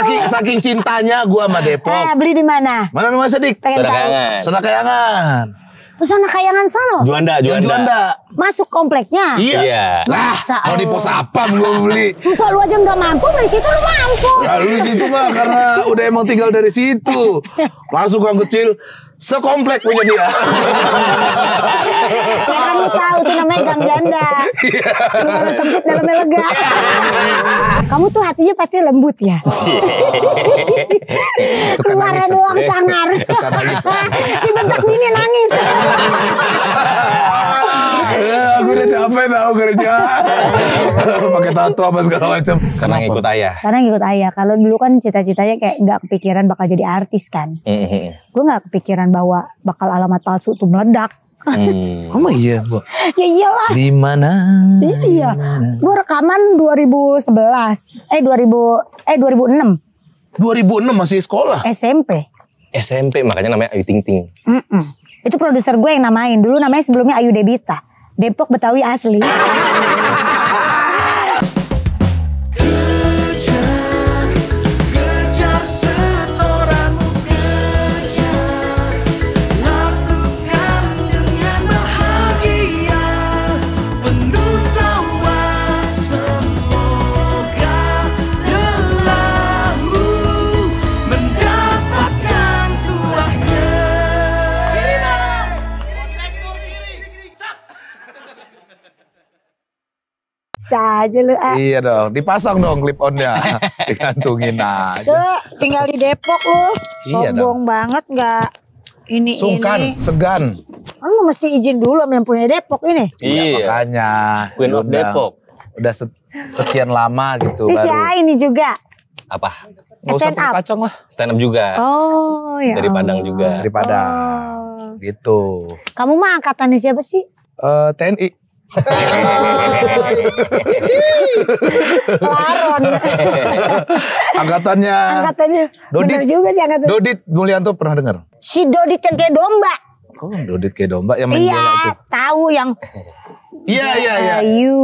saking saking cintanya gue sama Depok. Eh, beli di mana? Mana rumah Sedik? Senakayangan. Sedekayangan. Pesona Kayangan Solo. Juanda, Juanda. Juanda. Masuk kompleknya. Iya. iya. Lah, kalau di pos apa gua beli? Empok lu aja nggak mampu, dari situ lu mampu. Nah, lu gitu mah karena udah emang tinggal dari situ. Masuk gang kecil, sekomplek punya dia. tahu tuh namanya gang janda. Iya. Luar sempit dalam lega. Kamu tuh hatinya pasti lembut ya. Iya. Keluaran uang sangar. Dibentak bini nangis. Eh, aku udah capek tau kerja. Pakai tato apa segala macam. Karena ngikut ayah. Karena ngikut ayah. Kalau dulu kan cita-citanya kayak nggak kepikiran bakal jadi artis kan. Mm-hmm. Gue nggak kepikiran bahwa bakal alamat palsu tuh meledak. Hmm. Emang iya bu ya iyalah. Di mana? Iya. Gua rekaman 2011. Eh 2000 eh 2006. 2006 masih sekolah. SMP. SMP makanya namanya Ayu Ting Ting. Mm -mm. Itu produser gue yang namain. Dulu namanya sebelumnya Ayu Debita. Depok Betawi asli. saja lu ah. Iya dong, dipasang dong clip onnya. Digantungin aja. Tuh, tinggal di Depok lu. Iya Sombong dong. banget nggak ini Sungkan, ini. segan. Kan lu mesti izin dulu sama yang punya Depok ini. Iya. Ya, makanya. Queen of Depok. Udah sekian lama gitu Ini baru. ini juga. Apa? Gak stand usah up. kacang lah. Stand up juga. Oh, ya. Dari Padang juga. Dari Padang. Oh. Gitu. Kamu mah angkatan siapa sih? Uh, eh, TNI. Laron. angkatannya. Angkatannya. Dodit juga sih angkatannya. Dodit Mulyanto pernah dengar? Si Dodit yang kayak domba. Oh, Dodit kayak domba yang main Iya, tahu yang Iya, iya, iya.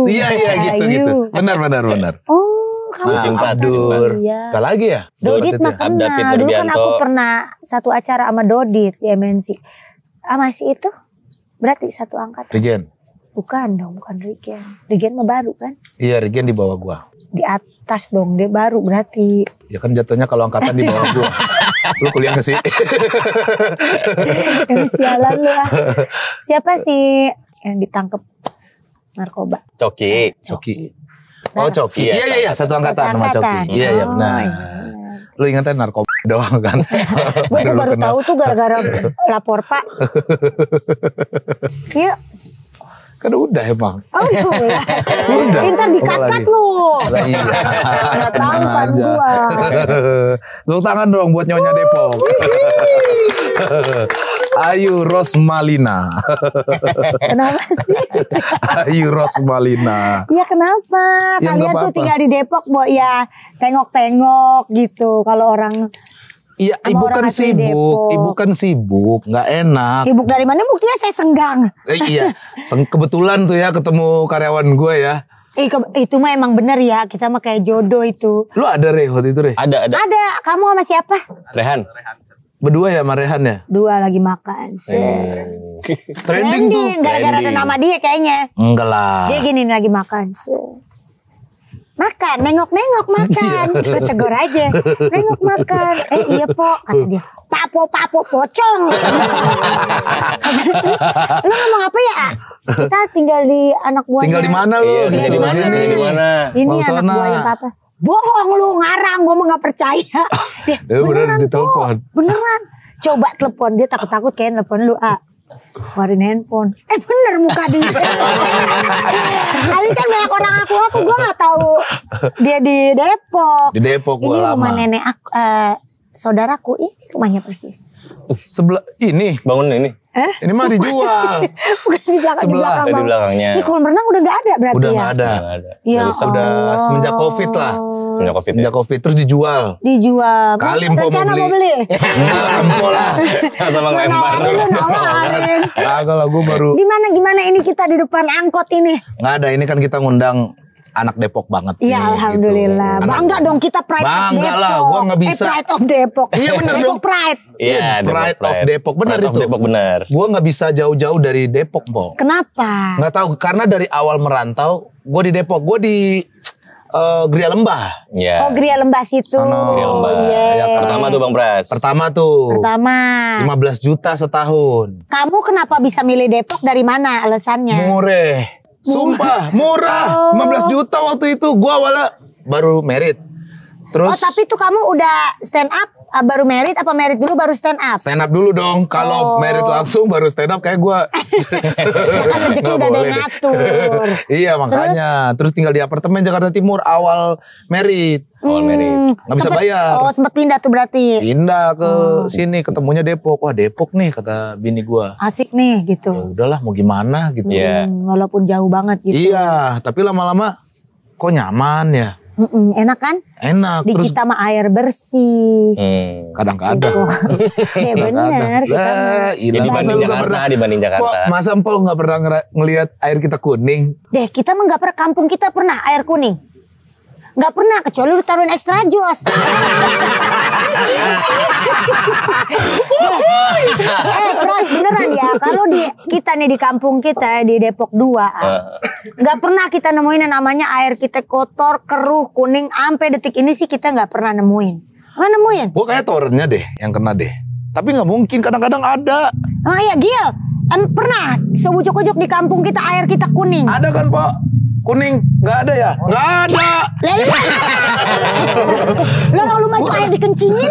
Iya, iya gitu gitu. Benar benar benar. Oh, kamu nah, Kucing Padur. Iya. lagi ya? Dodit ya? mah kenal. Dulu kan aku pernah satu acara sama Dodit di MNC. Sama ah, si itu. Berarti satu angkatan. Regen. Bukan dong, bukan Regen. Regen mah baru kan? Iya, Regen di bawah gua. Di atas dong, dia baru berarti. Ya kan jatuhnya kalau angkatan di bawah gua. lu kuliah gak sih? yang sialan lu lah. Siapa sih yang ditangkep narkoba? Coki. Eh, Coki. Nah. oh Coki, iya iya iya, iya. satu angkatan sama Coki, iya iya oh, benar. Iya. Lu ingatnya narkoba doang kan? Gue baru, baru tahu tuh gara-gara lapor pak. Yuk. Kan udah emang. Oh, iya. udah. udah. Pintar kat lu. Lah iya. Enggak tampan gua. Tepuk tangan dong buat Nyonya Depok. Ayu Rosmalina. kenapa sih? Ayu Rosmalina. Iya kenapa? Ya, Kalian tuh tinggal di Depok, Bu ya. Tengok-tengok gitu. Kalau orang Iya, ibu kan sibuk, ibu kan sibuk, nggak enak. Sibuk dari mana? Buktinya saya senggang. Eh, iya, kebetulan tuh ya ketemu karyawan gue ya. Eh, itu mah emang bener ya, kita mah kayak jodoh itu. Lu ada Reh waktu itu Reh? Ada, ada. Ada, kamu sama siapa? Rehan. Berdua ya sama Rehan ya? Dua lagi makan. Eh. Trending, Trending tuh. Gara-gara ada nama dia kayaknya. Enggak lah. Dia gini lagi makan. Sih makan nengok-nengok iya. makan gue tegur aja nengok makan eh iya po kata dia papo papo pocong lu ngomong apa ya kita tinggal di anak buahnya tinggal di mana lu iya, tinggal di mana di mana ini anak buahnya papa bohong lu ngarang gue mau nggak percaya dia, ya, beneran beneran, beneran coba telepon dia takut-takut kayak telepon lu ah warin handphone. Eh bener muka dia. Tapi kan banyak orang aku aku gue nggak tahu dia di Depok. Di Depok gue Ini rumah nenek aku, uh, saudaraku ini rumahnya persis. Sebelah ini. Bangun ini. Eh? Ini mah dijual. Bukan di belakang, Sebelah. di belakang. Di belakangnya. kolam renang udah gak ada berarti udah ya? gak ada. Gak ada. Ya udah, semenjak Covid lah. Semenjak Covid. Semenjak ya? Covid terus dijual. Dijual. Kali mau beli. mau beli. Enggak mau lah. Sama-sama lempar. Nah, baru. Gimana gimana ini kita di depan angkot ini? Enggak ada, ini kan kita ngundang anak Depok banget. Iya, gitu. alhamdulillah. Gitu. bangga dong kita pride bangga of Depok. Bangga lah, gue nggak eh, bisa. Eh, pride of Depok. Iya benar iya, iya, Depok pride. Iya, yeah, pride, pride of Depok benar itu. Of Depok benar. Gue gak bisa jauh-jauh dari Depok, Bo. Kenapa? Nggak tahu karena dari awal merantau, gue di Depok, gue di uh, Gria Lembah. Yeah. Oh Gria Lembah situ. Sono. Gria Lembah. Yeah. Ya, iya, kan? pertama tuh Bang Pras. Pertama tuh. Pertama. 15 juta setahun. Kamu kenapa bisa milih Depok dari mana alasannya? Mureh. Sumpah murah, oh. 15 juta waktu itu. Gua awalnya baru merit. Oh, Terus Oh, tapi itu kamu udah stand up Ah, baru merit apa merit dulu baru stand up? Stand up dulu dong. Kalau oh. merit langsung baru stand up kayak gue. kan rezeki udah ada ngatur. iya makanya. Terus? Terus tinggal di apartemen Jakarta Timur awal merit. Hmm, awal hmm, merit. Gak bisa bayar. Oh sempat pindah tuh berarti. Pindah ke hmm. sini ketemunya Depok. Wah Depok nih kata bini gue. Asik nih gitu. Ya udahlah mau gimana gitu. Hmm, iya. Walaupun jauh banget gitu. Iya tapi lama-lama kok nyaman ya Mm -mm, enak kan? Enak. Di kita mah air bersih. Hmm. Kadang-kadang. Gitu. ya benar. Kita nah, ya, dibanding Jakarta, pernah, dibanding Jakarta. Kok, masa empol nggak pernah ngelihat air kita kuning? Deh, kita mah nggak pernah kampung kita pernah air kuning. Gak pernah kecuali lu taruhin ekstra jos. eh, Pras beneran ya. Kalau di kita nih di kampung kita di Depok 2, ah. nggak pernah kita nemuin yang namanya air kita kotor, keruh, kuning, sampai detik ini sih kita nggak pernah nemuin. Nggak nemuin? gua kayak torrentnya deh yang kena deh. Tapi nggak mungkin, kadang-kadang ada. Oh iya, Gil. Em, pernah sewujuk-wujuk di kampung kita air kita kuning. Ada kan, Pak? kuning nggak ada ya nggak ada lalu iya. lalu mati air dikencingin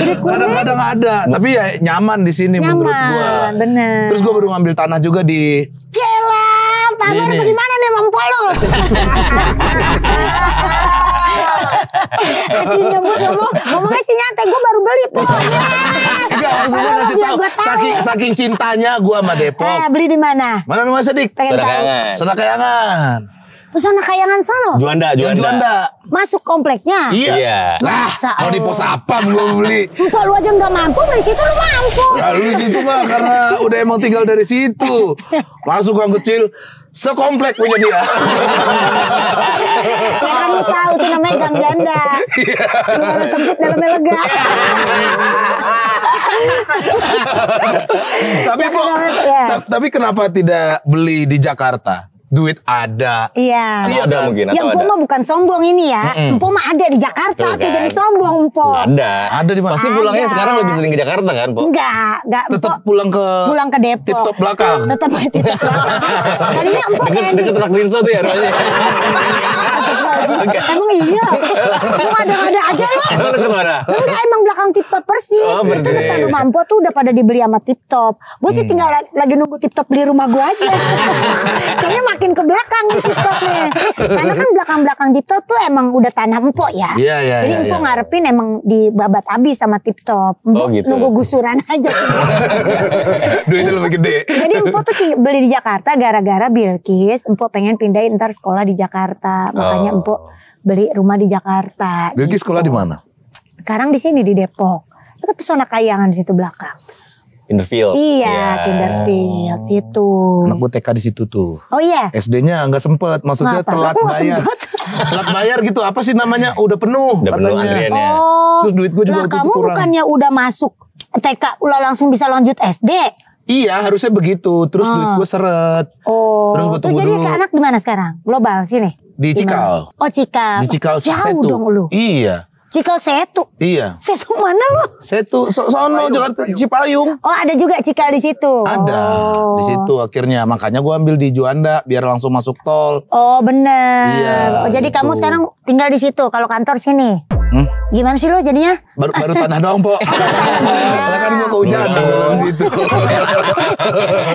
jadi kuning kadang ada tapi ya nyaman di sini nyaman, menurut gua bener terus gua baru ngambil tanah juga di Jelas pamer bagaimana nih mampu lo Etinya eh, gue ngomong, ngomongnya sih nyata gue baru beli pokoknya. Enggak maksudnya ngasih tahu. Saking saking cintanya gue sama Depok. Eh, beli di mana? Mana rumah Sedik? Senakayangan. Senakayangan. Pesona Kayangan Solo. Juanda, Juanda. Juanda. Masuk kompleknya. Iya. iya. Lah, kalau oh. di pos apa gue beli? Empok lu aja nggak mampu, dari situ lu mampu. Nah, lu gitu mah karena udah emang tinggal dari situ. Masuk gang kecil, sekomplek punya dia. tahu itu namanya gang janda. Luar sempit dalamnya lega. tapi kok, ya. tapi kenapa tidak beli di Jakarta? duit ada. Iya. Iya ada mungkin ya, atau ya, Empo mah bukan sombong ini ya. mm Empo mah ada di Jakarta tuh, kan? jadi sombong Empo. Ada. Ada di mana? Pasti pulangnya ada. sekarang lebih sering ke Jakarta kan, Po? Enggak, enggak. Tetap pulang ke pulang ke Depok. tip belakang. Tetap tip-top Tadi Tadinya Empo kan di dekat Rinso tuh ya namanya. Emang iya. Lu ada-ada aja lo. Emang ada. mana? Enggak, emang belakang tip-top persis. Oh, persis. Itu depan rumah Empo tuh udah pada dibeli sama tip-top. Gue sih hmm. tinggal lagi nunggu tip-top beli rumah gue aja. Soalnya makin ke belakang nih TikToknya. Karena kan belakang-belakang TikTok tuh emang udah tanah empok ya. Iya, iya, Jadi ya, empok ya. ngarepin emang dibabat abis sama TikTok. Oh, empok oh, gitu. nunggu gusuran aja. Duitnya lebih gede. Jadi empok tuh beli di Jakarta gara-gara Bilkis. Empok pengen pindahin ntar sekolah di Jakarta. Makanya oh. empok beli rumah di Jakarta. Bilkis gitu. sekolah di gitu. mana? Sekarang di sini di Depok. tapi pesona kayangan di situ belakang. Kinderfield. Iya, yeah. Kinderfield situ. Anak gue TK di situ tuh. Oh iya. SD-nya nggak sempet, maksudnya Ngapa? telat bayar. telat bayar gitu apa sih namanya? Udah penuh. Udah penuh Oh. Terus duit gue juga nah, kamu kurang. bukannya udah masuk TK, ulang langsung bisa lanjut SD. Iya harusnya begitu. Terus oh. duit gue seret. Oh. Terus gue tunggu Terus jadi dulu. anak di mana sekarang? Global sini. Di Cikal. Oh Cikal. Di Cikal Jauh dong lu. Iya. Cikal Setu. Iya. Setu mana lo? Setu so sono Jakarta Cipayung. Oh, ada juga Cikal di situ. Ada. Oh. Di situ akhirnya makanya gua ambil di Juanda biar langsung masuk tol. Oh, benar. Iya, oh, jadi gitu. kamu sekarang tinggal di situ kalau kantor sini. Hmm? Gimana sih lo jadinya? Baru, baru tanah doang, Pok. Karena kan gua kehujanan oh. di situ.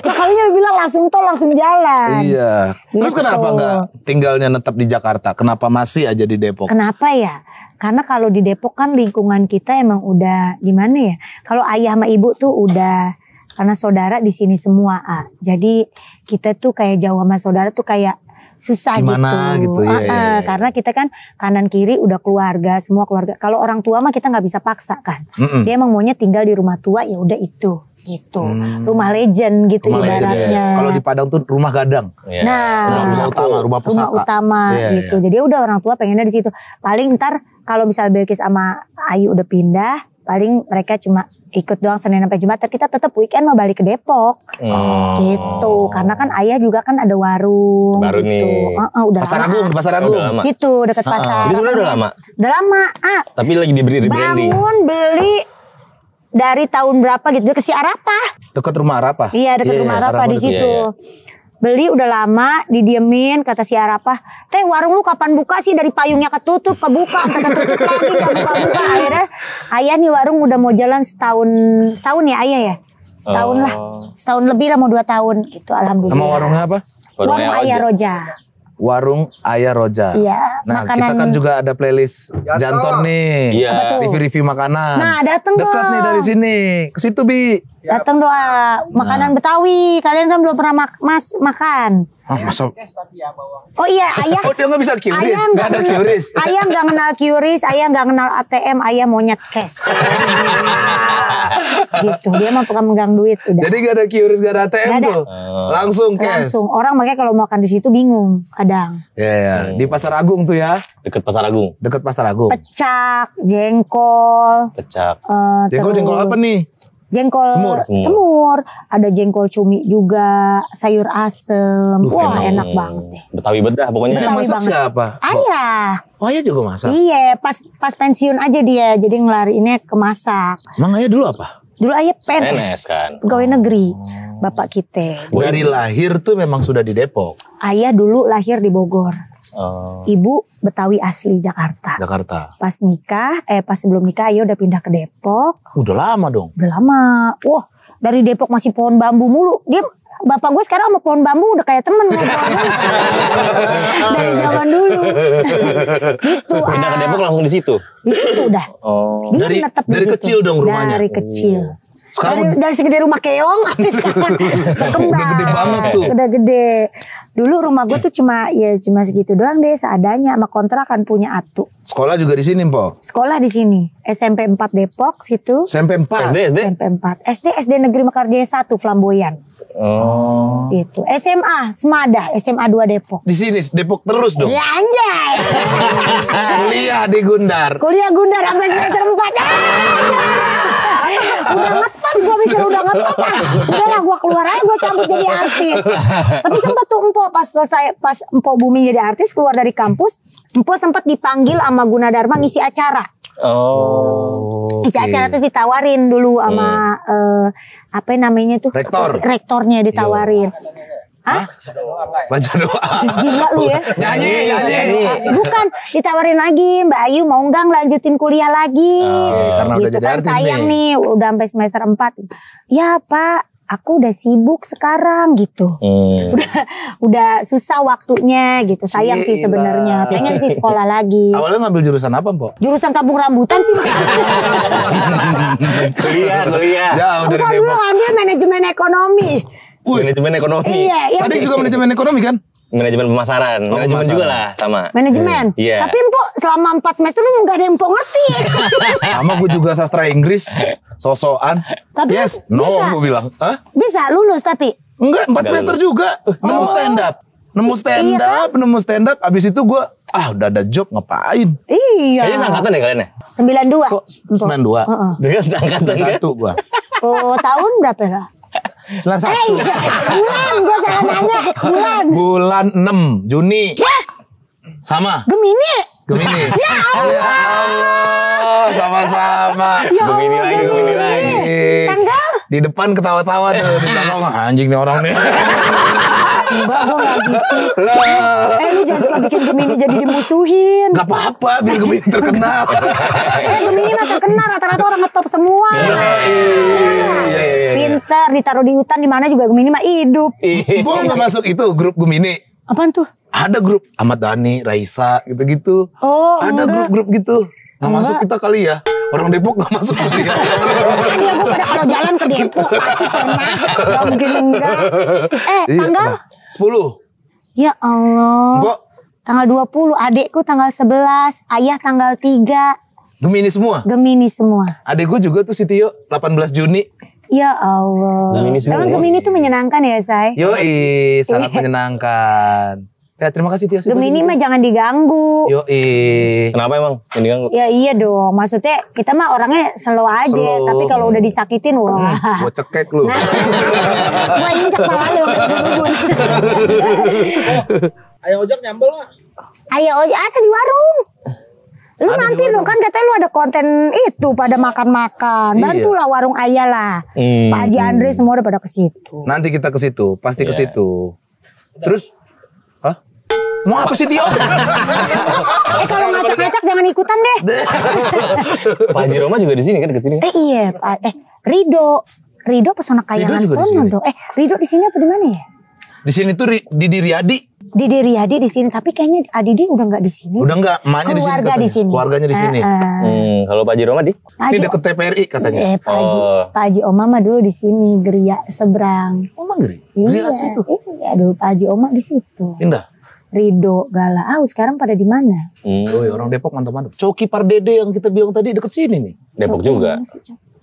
Makanya bilang langsung tol langsung jalan. Iya. Terus gitu. kenapa enggak tinggalnya tetap di Jakarta? Kenapa masih aja di Depok? Kenapa ya? Karena kalau di Depok kan lingkungan kita emang udah gimana ya? Kalau ayah sama ibu tuh udah karena saudara di sini semua Ah. Jadi kita tuh kayak jauh sama saudara tuh kayak susah Gimana gitu, gitu ya, ah, ya, ya. karena kita kan kanan kiri udah keluarga semua keluarga kalau orang tua mah kita nggak bisa paksa kan mm -mm. dia emang maunya tinggal di rumah tua ya udah itu gitu. Hmm. Rumah legend gitu rumah ibaratnya. Ya. Kalau di Padang tuh rumah gadang. Yeah. Nah, rumah, rumah utama, rumah pusaka. Rumah utama yeah, iya. gitu. Yeah. Jadi udah orang tua pengennya di situ. Paling ntar kalau misal Belkis sama Ayu udah pindah, paling mereka cuma ikut doang Senin sampai Jumat. Kita tetap weekend mau balik ke Depok. Oh. Gitu. Karena kan ayah juga kan ada warung. Baru gitu. nih. Uh, uh, udah pasar lama. Agung, Pasar Agung. Udah lama. Situ dekat pasar. Jadi sebenarnya udah lama. Udah lama. Ah. Tapi lagi diberi rebranding. Bangun beli dari tahun berapa gitu ke si Arapa. Dekat rumah Arapa. Iya, dekat yeah, iya, rumah Arapa, di situ. Iya, iya. Beli udah lama, didiemin kata si Arapa. Teh warung lu kapan buka sih dari payungnya ketutup, kebuka, ketutup lagi, kebuka-buka. Akhirnya ayah nih warung udah mau jalan setahun, setahun ya ayah ya? Setahun oh. lah, setahun lebih lah mau dua tahun gitu alhamdulillah. Nama warungnya apa? Warung, warung ayah, ayah Roja warung Ayah Roja. Iya. Nah, makanan... kita kan juga ada playlist Jantor, Jantor nih. Iya. Review-review makanan. Nah, datang Dekat nih dari sini. Ke situ, Bi. Datang doa makanan nah. Betawi. Kalian kan belum pernah mak mas makan. Oh, masa... Ya, oh iya ayah. Oh dia nggak bisa QRIS. Ayah nggak ada QRIS. Ayah nggak kenal QRIS. Ayah nggak kenal ATM. Ayah maunya cash. gitu dia mah pegang duit udah. Jadi gak ada QRIS gak ada ATM gak ada. tuh. Oh. Langsung cash. Langsung orang makanya kalau makan di situ bingung kadang. Iya yeah, oh. yeah. di Pasar Agung tuh ya. Dekat Pasar Agung. Dekat Pasar Agung. Pecak, jengkol. Pecak. Uh, eh, jengkol terus, jengkol apa nih? Jengkol semur, semur. semur, ada jengkol cumi juga, sayur asem. Duh, Wah, enak, enak banget deh. Betawi bedah pokoknya. Betawi masak banget. siapa? Ayah. Oh, ayah juga masak. Iya, pas pas pensiun aja dia, jadi ngelariinnya ke masak. Emang ayah dulu apa? Dulu ayah PNS, PNS kan. pegawai oh. negeri, bapak kita. Dari lahir tuh memang sudah di Depok. Ayah dulu lahir di Bogor. Oh. Ibu Betawi asli Jakarta. Jakarta. Pas nikah, eh pas sebelum nikah ya udah pindah ke Depok. Uh, udah lama dong. Udah lama. Wah, dari Depok masih pohon bambu mulu. Dia bapak gue sekarang sama pohon bambu udah kayak temen dari zaman dulu gitu pindah ke ah. Depok langsung di situ di situ udah oh. Dia dari, dari kecil dong rumahnya dari kecil oh sekarang dari, dari segede rumah keong sekarang udah gede banget tuh udah gede dulu rumah gue tuh cuma ya cuma segitu doang deh seadanya sama kontrakan punya atu sekolah juga di sini po sekolah di sini SMP 4 Depok situ SMP 4 SD SD SMP 4 SD SD Negeri Mekarjaya 1 Flamboyan Oh. Situ. SMA Semada, SMA 2 Depok. Di sini Depok terus dong. Ya anjay. Kuliah di Gundar. Kuliah Gundar sampai semester 4. udah ngetop gue bisa udah ngetop ah lah gue keluar aja gue cabut jadi artis tapi sempat tuh empo pas selesai pas empo bumi jadi artis keluar dari kampus empo sempat dipanggil sama guna dharma ngisi acara Oh. Isi okay. acara tuh ditawarin dulu sama hmm. uh, apa namanya tuh rektor rektornya ditawarin. Yo. Hah? Baca doa. Baca doa. Gila lu ya. nyanyi, iya, nyanyi. Iya, iya. Bukan, ditawarin lagi Mbak Ayu mau nggak ngelanjutin kuliah lagi. Oh, karena gitu udah jadi kan sayang nih. nih, udah sampai semester 4. Ya, Pak, aku udah sibuk sekarang gitu. Hmm. Udah udah susah waktunya gitu. Sayang sih sebenarnya. Pengen sih sekolah lagi. Awalnya ngambil jurusan apa, Mbok? Jurusan kampung rambutan sih. kuliah, kuliah. Jauh dari Aku dulu ngambil manajemen ekonomi. Uy. manajemen ekonomi. Iya, iya. Sadik juga manajemen ekonomi kan? Manajemen pemasaran, oh, manajemen pemasaran. juga lah sama. Manajemen. Iya. Yeah. Tapi empok selama 4 semester lu nggak ada yang ngerti. sama gue juga sastra Inggris, sosokan. Tapi yes, no, bisa. gue bilang. Hah? Bisa lulus tapi. Enggak, 4 semester lulus. juga. Nemu oh. stand up. Nemu stand up, iya kan? nemu stand up. Abis itu gue ah udah ada job ngapain? Iya. Kayaknya seangkatan ya kalian ya? 92. Kok 92? Heeh. Uh -uh. Dengan seangkatan kan? Satu gua. Oh, tahun berapa lah? Sembilan satu. Hey, eh, bulan gue salah nanya. Bulan. Bulan 6 Juni. Wah. Sama. Eh, Gemini. Gemini. ya Allah. Ya Allah. Sama-sama. Ya Allah, lagi. Gemini lagi. Tanggal. Di depan ketawa-tawa tuh. Di belakang anjing nih orang nih. Enggak, gue gak gitu. Eh lu jangan suka bikin Gemini jadi dimusuhin. Gak apa-apa, biar Gemini terkenal. eh Gemini mah terkenal, rata-rata orang ngetop semua. Iya, iya, iya, iya, Pinter, ditaruh di hutan di mana juga Gemini mah hidup. Gue gak masuk itu grup Gemini. Apaan tuh? Ada grup Ahmad Dhani, Raisa gitu-gitu. Oh, Ada grup-grup gitu. Gak masuk kita kali ya. Orang Depok gak masuk kali ya. Iya gue pada kalau jalan ke Depok pasti pernah. Gak mungkin enggak. Eh, tanggal? 10. Ya Allah. Mbok. Tanggal 20, adekku tanggal 11, ayah tanggal 3. Gemini semua? Gemini semua. Adekku juga tuh si Tio, 18 Juni. Ya Allah. Gemini semua. Emang ya? Gemini tuh menyenangkan ya, Say? Yoi, sangat menyenangkan. Ya, terima kasih Tio. Demi ini mah jangan diganggu. Yo, Kenapa emang yang diganggu? Ya iya dong. Maksudnya kita mah orangnya slow aja, slow. tapi kalau udah disakitin wah. Hmm, gua cekek lu. Nah, gua injek lu. Ayo ojek nyambel lah. Ayo ojek ada di warung. Lu ada mampir lu kan katanya lu ada konten itu pada makan-makan. Bantulah iya. warung ayah lah. Hmm. Pak Haji hmm. Andre semua udah pada ke situ. Nanti kita ke situ, pasti yeah. ke iya. situ. Terus Hah? Mau apa sih Tio? eh kalau ngacak-ngacak jangan ikutan deh. Pak Haji Roma juga di sini kan dekat sini. Eh iya, Pak. Eh Rido. Rido pesona kayangan sono tuh. Eh Rido di sini apa di mana ya? Di sini tuh di Diriadi. Didi Riyadi di sini, tapi kayaknya Adidi udah nggak di sini. Udah nggak, emaknya di sini. Keluarga di sini. Keluarganya di sini. Uh, uh. Hmm, kalau Pak Haji Roma di? Ini dekat TPRI katanya. Eh, Pak Haji, oh. Pak Haji Oma mah dulu di sini, Geria seberang. Oma oh, Geria? Geria iya, asli itu? Iya, dulu Pak Haji Oma di situ. indah Rido Galau oh, ah, sekarang pada di mana? Hmm. Oh, iya, orang Depok mantap-mantap. Coki Pardede yang kita bilang tadi deket sini nih. Depok Coki juga.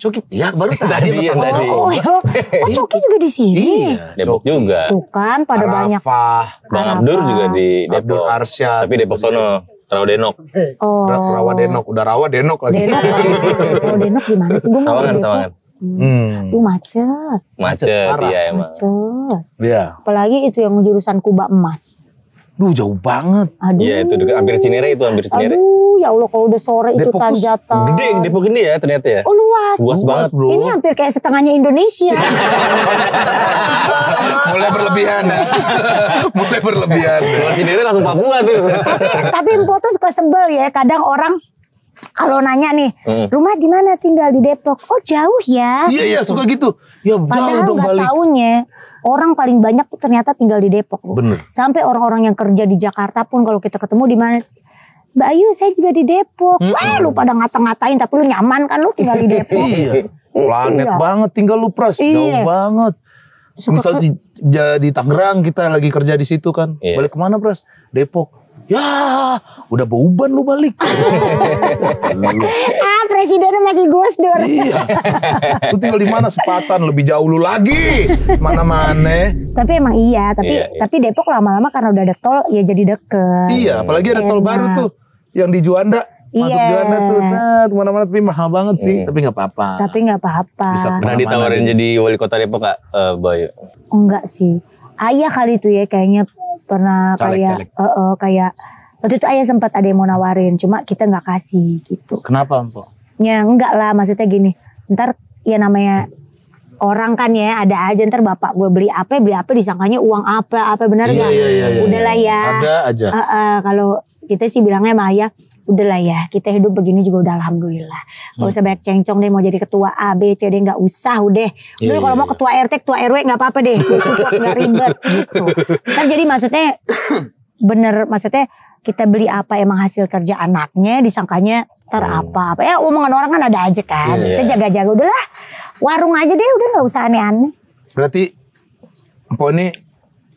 Coki, ya baru tadi, tadi yang oh, tadi. Oh, oh, oh Coki juga di sini. Iya, Depok Coki. juga. Bukan pada Arafah, banyak. Bang Abdur juga di Depok. Abdur Arsya. Tapi Depok sono. Rawa Denok. Oh. Rawa Denok, udah Rawa Denok lagi. Denok, Rawa Denok gimana sih? Gue sawangan, sawangan. Hmm. Lu macet. Macet, macet iya emang. Macet. Iya. Apalagi itu yang jurusan Kuba Emas. Duh jauh banget. Aduh. Iya itu dekat hampir Cinere itu hampir Cinere. Aduh ya Allah kalau udah sore Depok itu tanjatan. Gede, Depok gede ya ternyata ya. Oh luas. Luas, banget bro. Ini hampir kayak setengahnya Indonesia. Mulai berlebihan ya. Mulai berlebihan. Luar Cinere langsung Papua tuh. tapi tapi Empo tuh suka sebel ya kadang orang kalau nanya nih, hmm. rumah di mana tinggal di Depok? Oh jauh ya. Iya iya suka gitu. Ya jauh Padahal gak balik. orang paling banyak ternyata tinggal di Depok. Bener. Sampai orang-orang yang kerja di Jakarta pun kalau kita ketemu di mana Mbak Ayu saya juga di Depok. Hmm. Wah lu pada ngata-ngatain tapi lu nyaman kan lu tinggal di Depok. iya. Eh, Planet iya. banget tinggal lu pras. Iya. Jauh banget. Suka Misal di, di Tangerang kita lagi kerja di situ kan. Iya. Balik kemana pras? Depok ya udah bau lu balik. ah presidennya masih Gus Dur. Iya. Lu tinggal di mana sepatan lebih jauh lu lagi. Mana-mana. Tapi emang iya, tapi iya, iya. tapi Depok lama-lama karena udah ada tol ya jadi deket. Iya, apalagi ada Enak. tol iya. baru tuh yang di Juanda. Masuk iya. Juanda tuh, nah, kemana-mana tapi mahal banget sih. Iya. Tapi nggak apa-apa. Tapi nggak apa-apa. Bisa pernah ditawarin jadi wali kota Depok gak, uh, eh, Bayu? Enggak sih ayah iya kali itu ya kayaknya pernah calek, kayak calek. Uh, uh, kayak waktu itu ayah sempat ada yang mau nawarin cuma kita nggak kasih gitu. Kenapa empok? Ya enggak lah maksudnya gini ntar ya namanya orang kan ya ada aja ntar bapak gue beli apa beli apa disangkanya uang apa apa benar iya, Iya, iya, iya, Udahlah iya. ya. Ada aja. Uh, uh, kalau kita sih bilangnya sama ayah lah ya kita hidup begini juga udah alhamdulillah gak hmm. usah banyak cengcong deh mau jadi ketua A B C D nggak usah udah iya, udah iya, kalau mau iya. ketua RT ketua RW nggak apa-apa deh nggak ribet gitu kan jadi maksudnya bener maksudnya kita beli apa emang hasil kerja anaknya disangkanya ter apa apa hmm. ya omongan orang kan ada aja kan yeah, kita jaga-jaga udahlah warung aja deh udah nggak usah aneh-aneh berarti Mpok ini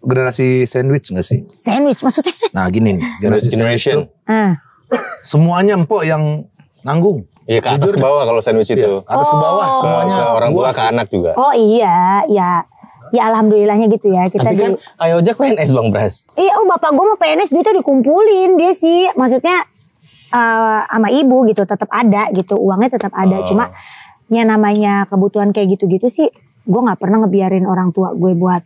generasi sandwich gak sih? Sandwich maksudnya? Nah gini nih, generasi generation. Sandwich tuh, ah. semuanya empok yang nanggung. Iya ke atas ke bawah kalau sandwich iya, itu. Ya, atas oh. ke bawah oh. semuanya. Ke orang tua ke anak juga. Oh iya, ya. Ya alhamdulillahnya gitu ya kita Tapi kan di... Ayo Jack PNS Bang Bras. Iya, oh bapak gue mau PNS duitnya dikumpulin dia sih. Maksudnya uh, sama ibu gitu tetap ada gitu. Uangnya tetap ada. Oh. Cuma ya namanya kebutuhan kayak gitu-gitu sih gue gak pernah ngebiarin orang tua gue buat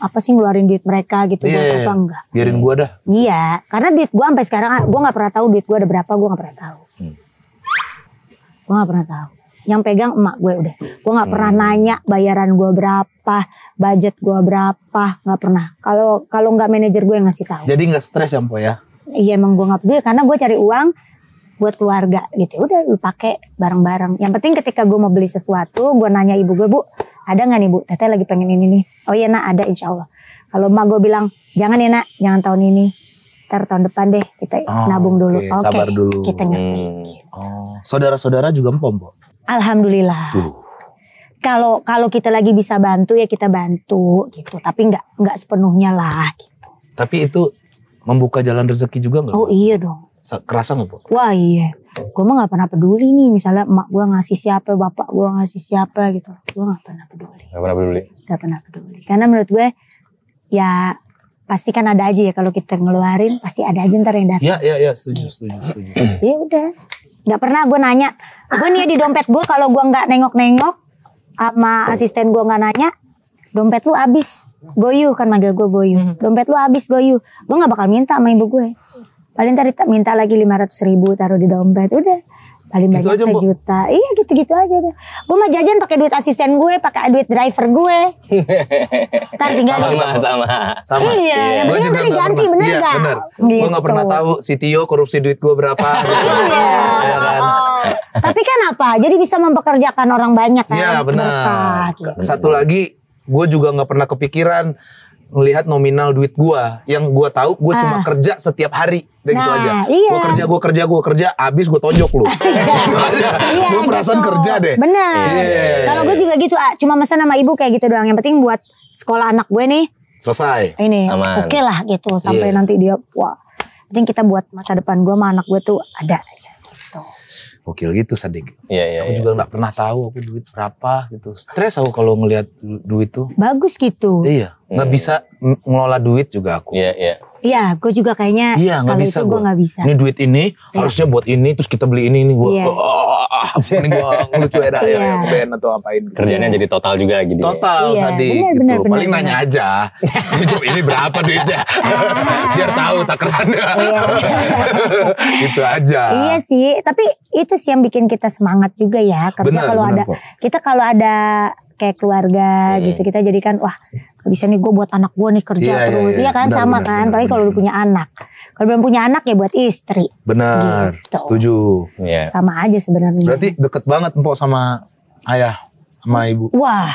apa sih ngeluarin duit mereka gitu yeah, buat iya, apa enggak. Biarin gue dah. Iya, karena duit gue sampai sekarang gue nggak pernah tahu duit gue ada berapa, gue nggak pernah tahu. Hmm. Gue nggak pernah tahu. Yang pegang emak gue udah. Gue nggak hmm. pernah nanya bayaran gue berapa, budget gue berapa, nggak pernah. Kalau kalau nggak manajer gue yang ngasih tahu. Jadi nggak stres ya, ya? Iya, emang gue nggak peduli karena gue cari uang buat keluarga gitu. Udah lu pakai bareng-bareng. Yang penting ketika gue mau beli sesuatu, gue nanya ibu gue, "Bu, ada nggak nih bu? Teteh lagi pengen ini nih. Oh iya nak ada insya Allah. Kalau emak gue bilang jangan ya nak, jangan tahun ini. Ntar tahun depan deh kita oh, nabung dulu. Oke, okay, sabar dulu. Kita ngerti. Hmm. Oh, saudara-saudara juga mpom Bu? Alhamdulillah. Tuh. Kalau kalau kita lagi bisa bantu ya kita bantu gitu, tapi nggak nggak sepenuhnya lah gitu. Tapi itu membuka jalan rezeki juga nggak? Oh iya dong kerasa nggak bu? Wah iya, gue mah nggak pernah peduli nih misalnya emak gue ngasih siapa, bapak gue ngasih siapa gitu, gue nggak pernah peduli. Gak pernah peduli. Nggak pernah peduli, karena menurut gue ya pasti kan ada aja ya kalau kita ngeluarin pasti ada aja ntar yang datang. Iya iya iya setuju setuju setuju. ya udah nggak pernah gue nanya gue nih ya, di dompet gue kalau gue nggak nengok nengok sama asisten gue nggak nanya dompet lu habis goyu kan manggil gue goyu hmm. dompet lu habis goyu gue gak bakal minta sama ibu gue paling tadi minta lagi lima ratus ribu taruh di dompet udah paling gitu banyak aja, sejuta bu. iya gitu-gitu aja deh gue mah jajan pakai duit asisten gue pakai duit driver gue ntar tinggal sama sama sama sama iya, iya. gue juga tadi ganti pernah, bener iya, gak bener. Gitu. gue gak pernah tahu si Tio korupsi duit gue berapa iya ya, kan? tapi kan apa jadi bisa mempekerjakan orang banyak kan iya benar satu lagi gue juga gak pernah kepikiran melihat nominal duit gua yang gua tahu gua ah. cuma kerja setiap hari dan gitu nah, gitu aja. Iya. Gua kerja, gua kerja, gua kerja, abis gua tonjok lu. Iya, gitu iya, gua gitu. perasaan gitu. kerja deh. Bener. Yeah. Iya, iya, Kalau gua juga gitu, ah, cuma masa nama ibu kayak gitu doang. Yang penting buat sekolah anak gue nih. Selesai. Ini oke okay lah gitu sampai yeah. nanti dia wah. Penting kita buat masa depan gua sama anak gue tuh ada gokil gitu sedikit. Iya, iya, aku iya. juga nggak pernah tahu aku duit berapa gitu. Stres aku kalau ngelihat duit tuh. Bagus gitu. Iya, nggak hmm. bisa iya. ngelola duit juga aku. Iya, iya. Iya, gue juga kayaknya iya, kalau bisa itu gue nggak bisa. Ini duit ini ya. harusnya buat ini, terus kita beli ini nih gue. Iya. Oh, ah, ah, ah. ini gue ngelucu ya, ya, iya. ya band atau apain. Gitu. Kerjanya iya. jadi total juga gitu. Total, iya. Sadi. Bener, gitu. Bener, Paling bener, nanya aja, jujur ini berapa duitnya? Biar tahu takarannya. Iya, iya. itu aja. Iya sih, tapi itu sih yang bikin kita semangat juga ya. karena kalau ada, kita kalau ada kayak keluarga hmm. gitu kita jadikan wah bisa nih gue buat anak gue nih kerja yeah, iya, terus yeah, yeah. ya kan benar, sama benar, kan tapi kalau udah punya anak kalau belum punya anak ya buat istri benar gitu. setuju yeah. sama aja sebenarnya berarti deket banget empok sama ayah sama ibu wah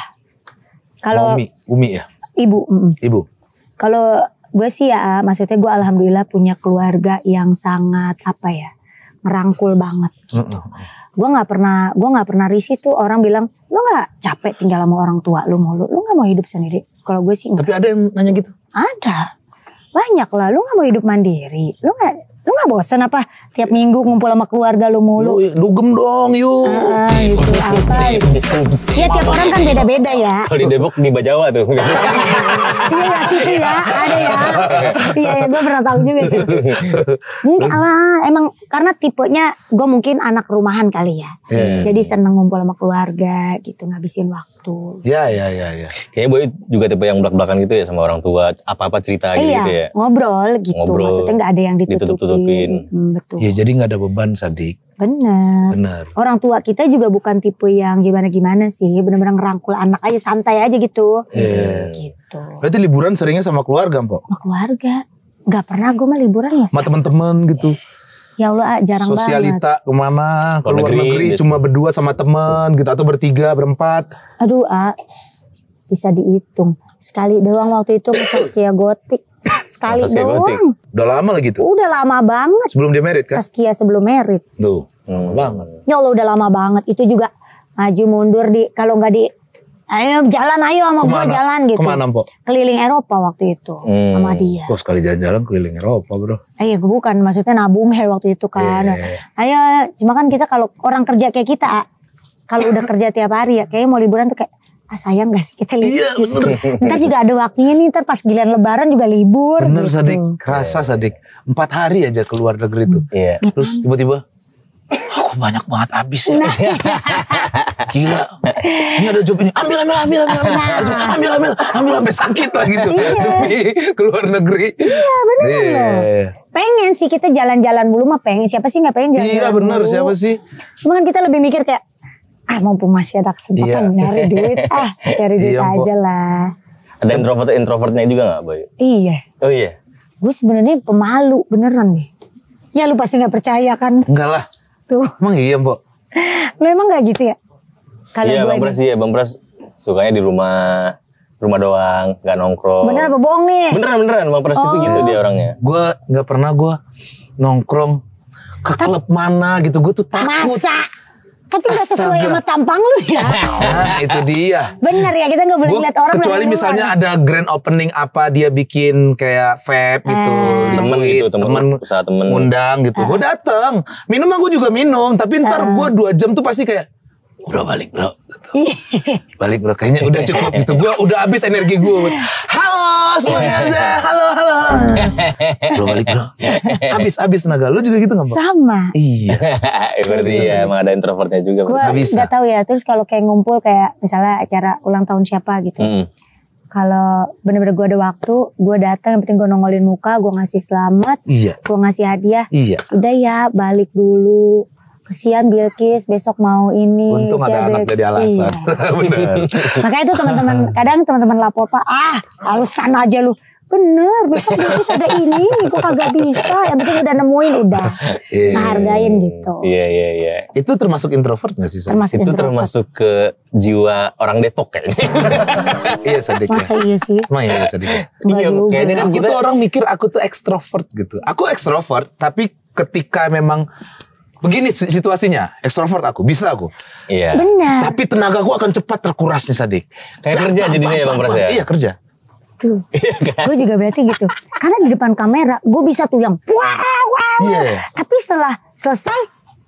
kalau umi umi ya ibu mm. ibu kalau gue sih ya maksudnya gue alhamdulillah punya keluarga yang sangat apa ya merangkul banget gitu. Mm -mm gue nggak pernah gue nggak pernah risih tuh orang bilang lo nggak capek tinggal sama orang tua lu mulu lo nggak mau hidup sendiri kalau gue sih enggak. tapi ada yang nanya gitu ada banyak lah lu nggak mau hidup mandiri lo nggak Lu gak bosen apa? Tiap minggu ngumpul sama keluarga lu mulu. Lu dugem dong yuk. Ah, ah gitu, apa Ya tiap orang kan beda-beda ya. Kalau di Depok di Bajawa tuh. Iya gak situ ya, ada ya. Iya ya, gue pernah tahu juga. Enggak lah, emang karena tipenya gue mungkin anak rumahan kali ya. Yeah. Jadi seneng ngumpul sama keluarga gitu, ngabisin waktu. Iya, iya, iya. Ya. Kayaknya Boy juga tipe yang belak-belakan gitu ya sama orang tua. Apa-apa cerita gitu, iya, gitu ya. ngobrol gitu. Ngobrol. Maksudnya gak ada yang ditutup-tutup nyebabin. Iya, hmm, betul. Ya jadi nggak ada beban sadik. Benar. Benar. Orang tua kita juga bukan tipe yang gimana-gimana sih. benar-benar ngerangkul anak aja santai aja gitu. Iya. Yeah. Gitu. Berarti liburan seringnya sama keluarga Mpok? Sama keluarga. Gak pernah gue mah liburan ya. Sama teman-teman gitu. Ya Allah ah, jarang Sosialita banget. Sosialita kemana? Ke luar negeri, negeri cuma berdua sama temen gitu. Atau bertiga, berempat. Aduh A. Ah, bisa dihitung. Sekali doang waktu itu ke Saskia Gotik Sekali Saskia doang. Gotik. Udah lama lagi tuh. Udah lama banget. Sebelum dia merit kan? Saskia sebelum merit. Tuh, lama banget. Ya Allah udah lama banget. Itu juga maju mundur di kalau nggak di Ayo jalan ayo sama gue jalan gitu. Kemana Mpok? Keliling Eropa waktu itu hmm. sama dia. Oh sekali jalan-jalan keliling Eropa bro. Eh, iya bukan maksudnya nabung ya waktu itu kan. Yeah. Iya, iya. Ayo cuma kan kita kalau orang kerja kayak kita. Kalau udah kerja tiap hari ya kayak mau liburan tuh kayak ah sayang gak sih kita libur. Iya gitu. bener. ntar juga ada waktunya nih, ntar pas giliran lebaran juga libur. Bener gitu. Sadik, kerasa Sadik. Empat hari aja keluar negeri itu. Iya. Yeah. Terus tiba-tiba, aku oh, banyak banget habis ya. Nah. Gila. Ini ada job ini. Ambil, ambil, ambil, ambil. Ambil, nah. ambil, ambil, ambil sampai sakit lah gitu. Iya. Demi keluar negeri. Iya bener yeah. loh. Pengen sih kita jalan-jalan dulu mah pengen. Siapa sih gak pengen jalan-jalan Iya bener, dulu. siapa sih. Cuma kan kita lebih mikir kayak, ah mumpung masih ada kesempatan iya. nyari duit ah nyari duit iya, aja lah ada introvert introvertnya juga nggak Bayu iya oh iya gue sebenarnya pemalu beneran nih ya lu pasti nggak percaya kan enggak lah tuh emang iya mbok lu emang nggak gitu ya Kalian iya bang Pras iya bang Pras sukanya di rumah rumah doang nggak nongkrong bener apa bohong nih beneran beneran bang Pras oh. itu gitu dia orangnya gue nggak pernah gue nongkrong ke klub mana gitu gue tuh takut Masa? tapi nggak sesuai sama tampang lu ya. nah, itu dia. Bener ya kita nggak boleh Gua, orang. Kecuali misalnya luar. ada grand opening apa dia bikin kayak vape eh. gitu, temen gitu, temen, temen temen, undang gitu. Eh. Gue dateng, minum aku juga minum, tapi ntar eh. gue dua jam tuh pasti kayak bro balik bro balik bro kayaknya udah cukup gitu gue udah habis energi gue halo semuanya halo halo bro balik bro habis habis naga lu juga gitu nggak sama iya berarti iya, ya emang ada introvertnya juga gue nggak tahu ya terus kalau kayak ngumpul kayak misalnya acara ulang tahun siapa gitu hmm. kalau bener-bener gue ada waktu gue datang yang penting gue nongolin muka gue ngasih selamat iya. gue ngasih hadiah iya. udah ya balik dulu kesian Bilkis besok mau ini. Untung ada anak jadi alasan. Iya. Makanya itu teman-teman kadang teman-teman lapor Pak, ah alasan aja lu. Bener, besok Bilkis ada ini, gue kagak bisa. Yang penting udah nemuin udah. Yeah. Iya. hargain gitu. Iya, yeah, iya, yeah, iya. Yeah. Itu termasuk introvert gak sih? Termasuk itu introvert. termasuk ke jiwa orang Depok kayaknya. iya sedikit. Masa iya sih? Emang iya, iya sedikit. Iya, kayaknya kan aku kita... tuh orang mikir aku tuh ekstrovert gitu. Aku ekstrovert, tapi ketika memang begini situasinya ekstrovert aku bisa aku iya benar tapi tenaga aku akan cepat terkurasnya sadik kayak bang, kerja jadinya ya bang Pras ya iya kerja tuh iya, kan? gue juga berarti gitu karena di depan kamera gue bisa tuh yang wow wow yeah. Iya. tapi setelah selesai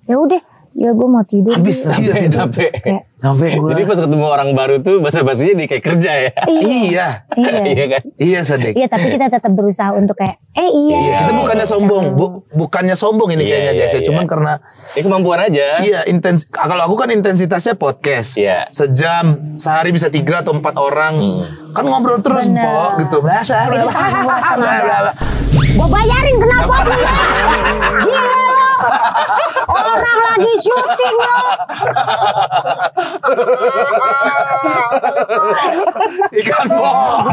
ya udah ya gue mau tidur habis capek capek capek gue jadi pas ketemu orang baru tuh bahasa basinya di kayak kerja ya iya iya iya kan iya sedek iya tapi kita tetap berusaha untuk kayak eh iya, iya. kita bukannya gitu. sombong bu, bukannya sombong ini iya, kayaknya iya, guys ya. iya, cuman karena ini ya, kemampuan aja iya intens kalau aku kan intensitasnya podcast iya. sejam sehari bisa tiga atau empat orang hmm. kan ngobrol terus Bener. po gitu bahasa gue bayarin kenapa gila Orang lagi syuting loh. Ikan bong.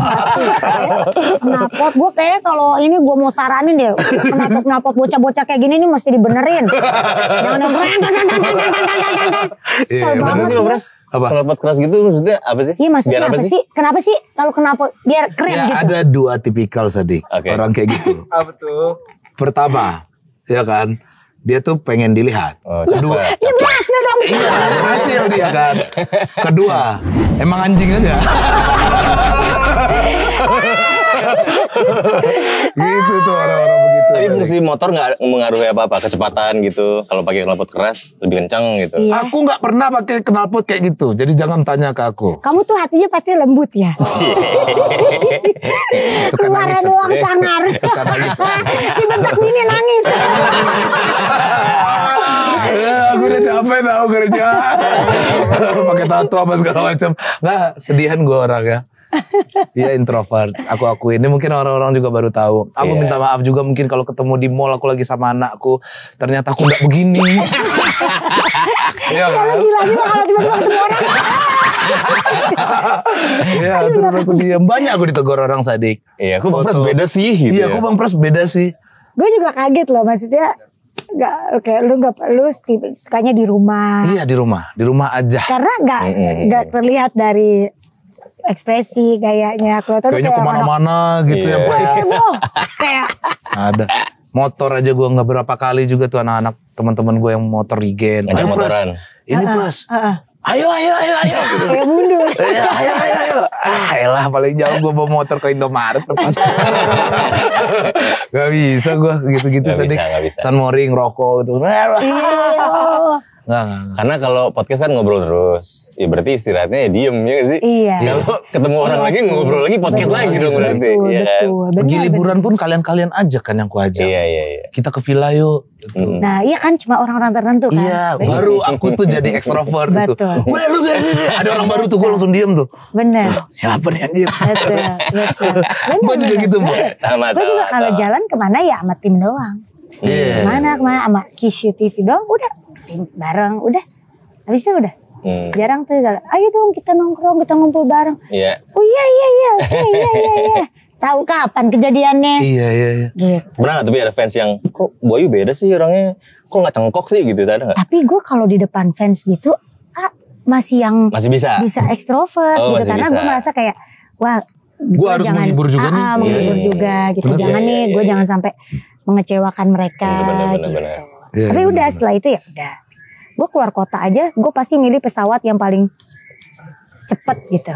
gue kayak kalau ini gue mau saranin deh. Penapot penapot bocah-bocah kayak gini ini mesti dibenerin. Jangan yang iya, Sel sih, Apa? keras gitu maksudnya apa sih? Iya maksudnya apa, sih? sih? Kenapa sih kalau kenapa biar keren ya, gitu? Ada dua tipikal sadik okay. orang kayak gitu. apa ah, tuh? Pertama, ya kan? dia tuh pengen dilihat. Oh, Kedua, Ya berhasil dong. Iya, berhasil dia kan. Kedua, emang anjing aja. gitu tuh orang-orang begitu. Tapi iya. fungsi motor nggak mengaruhi apa-apa kecepatan gitu. Kalau pakai knalpot keras lebih kencang gitu. Iya. Aku nggak pernah pakai knalpot kayak gitu. Jadi jangan tanya ke aku. Kamu tuh hatinya pasti lembut ya. Iya. Keluaran doang eh, sangar. Dibentak bini nangis. Eh, aku udah capek tau kerja. Pakai tato apa segala macam. Nah, sedihan gue orang ya. Iya introvert. Aku aku ini mungkin orang-orang juga baru tahu. Aku yeah. minta maaf juga mungkin kalau ketemu di mall aku lagi sama anakku, ternyata aku nggak begini. Iya, iya kan? Kalau lagi, kalau tiba-tiba ketemu orang. Iya, terus aku dia Banyak aku ditegur orang sadik. Iya, aku Bang Pras beda sih. Gitu iya, ya. aku Bang Pras beda sih. Gue juga kaget loh, maksudnya nggak kayak lu nggak perlu, sukanya di rumah. Iya di rumah, di rumah aja. Karena nggak nggak terlihat dari ekspresi gayanya, kalau kayaknya kayak kemana-mana gitu yeah. ya iya. Pak. Ya. Iya, kayak ada motor aja gue nggak berapa kali juga tuh anak-anak teman-teman gue yang motor igen. ini plus, ini plus, ayo ayo ayo ayo kayak ayo mundur ayo iya, ayo ayo, ayo. ah elah paling jauh gue bawa motor ke Indomaret lepas gak bisa gue gitu-gitu sedih San Mori ngerokok gitu Nah, Karena kalau podcast kan ngobrol terus, ya berarti istirahatnya ya diem ya gak sih? Iya. Kalau ketemu orang iya. lagi ngobrol lagi podcast betul, lagi dong berarti. Betul, ya kan? Betul, Pergi liburan pun kalian-kalian ajak kan yang kuajak. Iya, iya, iya. Kita ke villa yuk, Betul. Gitu. Nah, iya kan cuma orang-orang tertentu kan. Iya, baru aku tuh jadi ekstrovert gitu. Betul. ada orang baru tuh gue langsung diem tuh. Bener. Siapa nih anjir? Betul, betul. Gue juga gitu, Bu. Sama, sama. Gue juga kalau jalan kemana ya sama tim doang. Iya. Yeah. Kemana, kemana sama Kisyu TV doang, udah. Tim bareng, udah. Habis itu udah. Hmm. Jarang tuh kalau, ayo dong kita nongkrong, kita ngumpul bareng. Iya. Yeah. Oh iya, iya, iya, iya, iya, iya. iya. tahu kapan kejadiannya. Iya iya. iya. Gitu. Pernah gak tapi ada fans yang kok Boyu beda sih orangnya, kok nggak cengkok sih gitu, ada gak? Tapi gue kalau di depan fans gitu ah, masih yang masih bisa bisa ekstrovert oh, gitu karena gue merasa kayak wah gue harus jangan, menghibur juga ah, nih, ah, iya, menghibur yeah. Iya. juga gitu. Bener, jangan yeah, nih, gue yeah. jangan sampai mengecewakan mereka. Bener, bener, gitu. bener. Yeah, tapi bener, udah bener. setelah itu ya udah. Gue keluar kota aja, gue pasti milih pesawat yang paling cepet gitu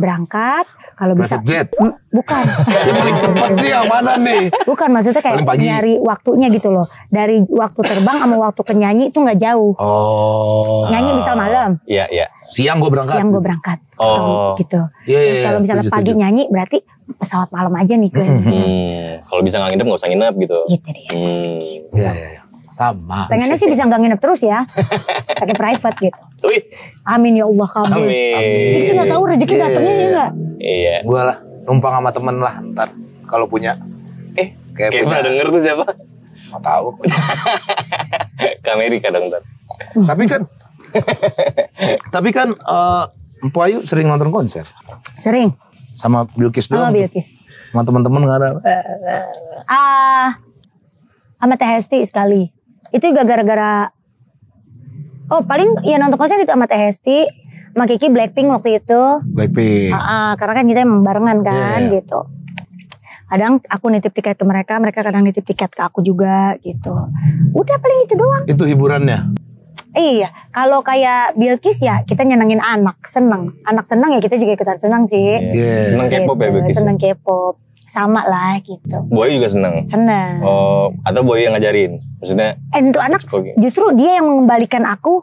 berangkat kalau bisa jet. bukan yang paling cepat nih mana nih bukan maksudnya kayak nyari waktunya gitu loh dari waktu terbang sama waktu kenyanyi itu nggak jauh oh nyanyi bisa malam iya iya siang gue berangkat siang gue berangkat oh gitu iya, iya, iya, kalau misalnya setuju, pagi setuju. nyanyi berarti pesawat malam aja nih gue hmm. kalau bisa nggak nginep nggak usah nginep gitu gitu deh hmm. Iya. Iya, iya, iya. sama pengennya sih bisa nggak nginep terus ya pakai private gitu Wih. Amin ya Allah kamu. Amin. Amin. Kita nggak tahu rezeki yeah. datangnya ya nggak? Iya. Gua lah numpang sama temen lah ntar kalau punya. Eh kayak, pernah denger tuh siapa? Gak tahu. Ke Amerika dong ntar. Tapi kan, tapi kan uh, eh, Mpu Ayu sering nonton konser. Sering. Sama Bilkis dong. Sama Bilkis. Sama teman-teman nggak ada. Eh, eh, ah, uh, sama Tehesti sekali. Itu juga gara-gara Oh paling ya nonton konser itu sama Teh Hesti, sama Kiki Blackpink waktu itu. Blackpink. Uh, uh, karena kan kita emang barengan iya, kan yeah. gitu. Kadang aku nitip tiket ke mereka, mereka kadang nitip tiket ke aku juga gitu. Udah paling itu doang. Itu hiburannya. Iya, kalau kayak Bilkis ya kita nyenengin anak, seneng. Anak seneng ya kita juga ikutan seneng sih. Yeah. Iya. Seneng K-pop ya gitu, Bilkis. Ya? Seneng K-pop sama lah gitu. Boy juga seneng. Seneng. Oh, atau Boy yang ngajarin, maksudnya? Eh, untuk anak justru dia yang mengembalikan aku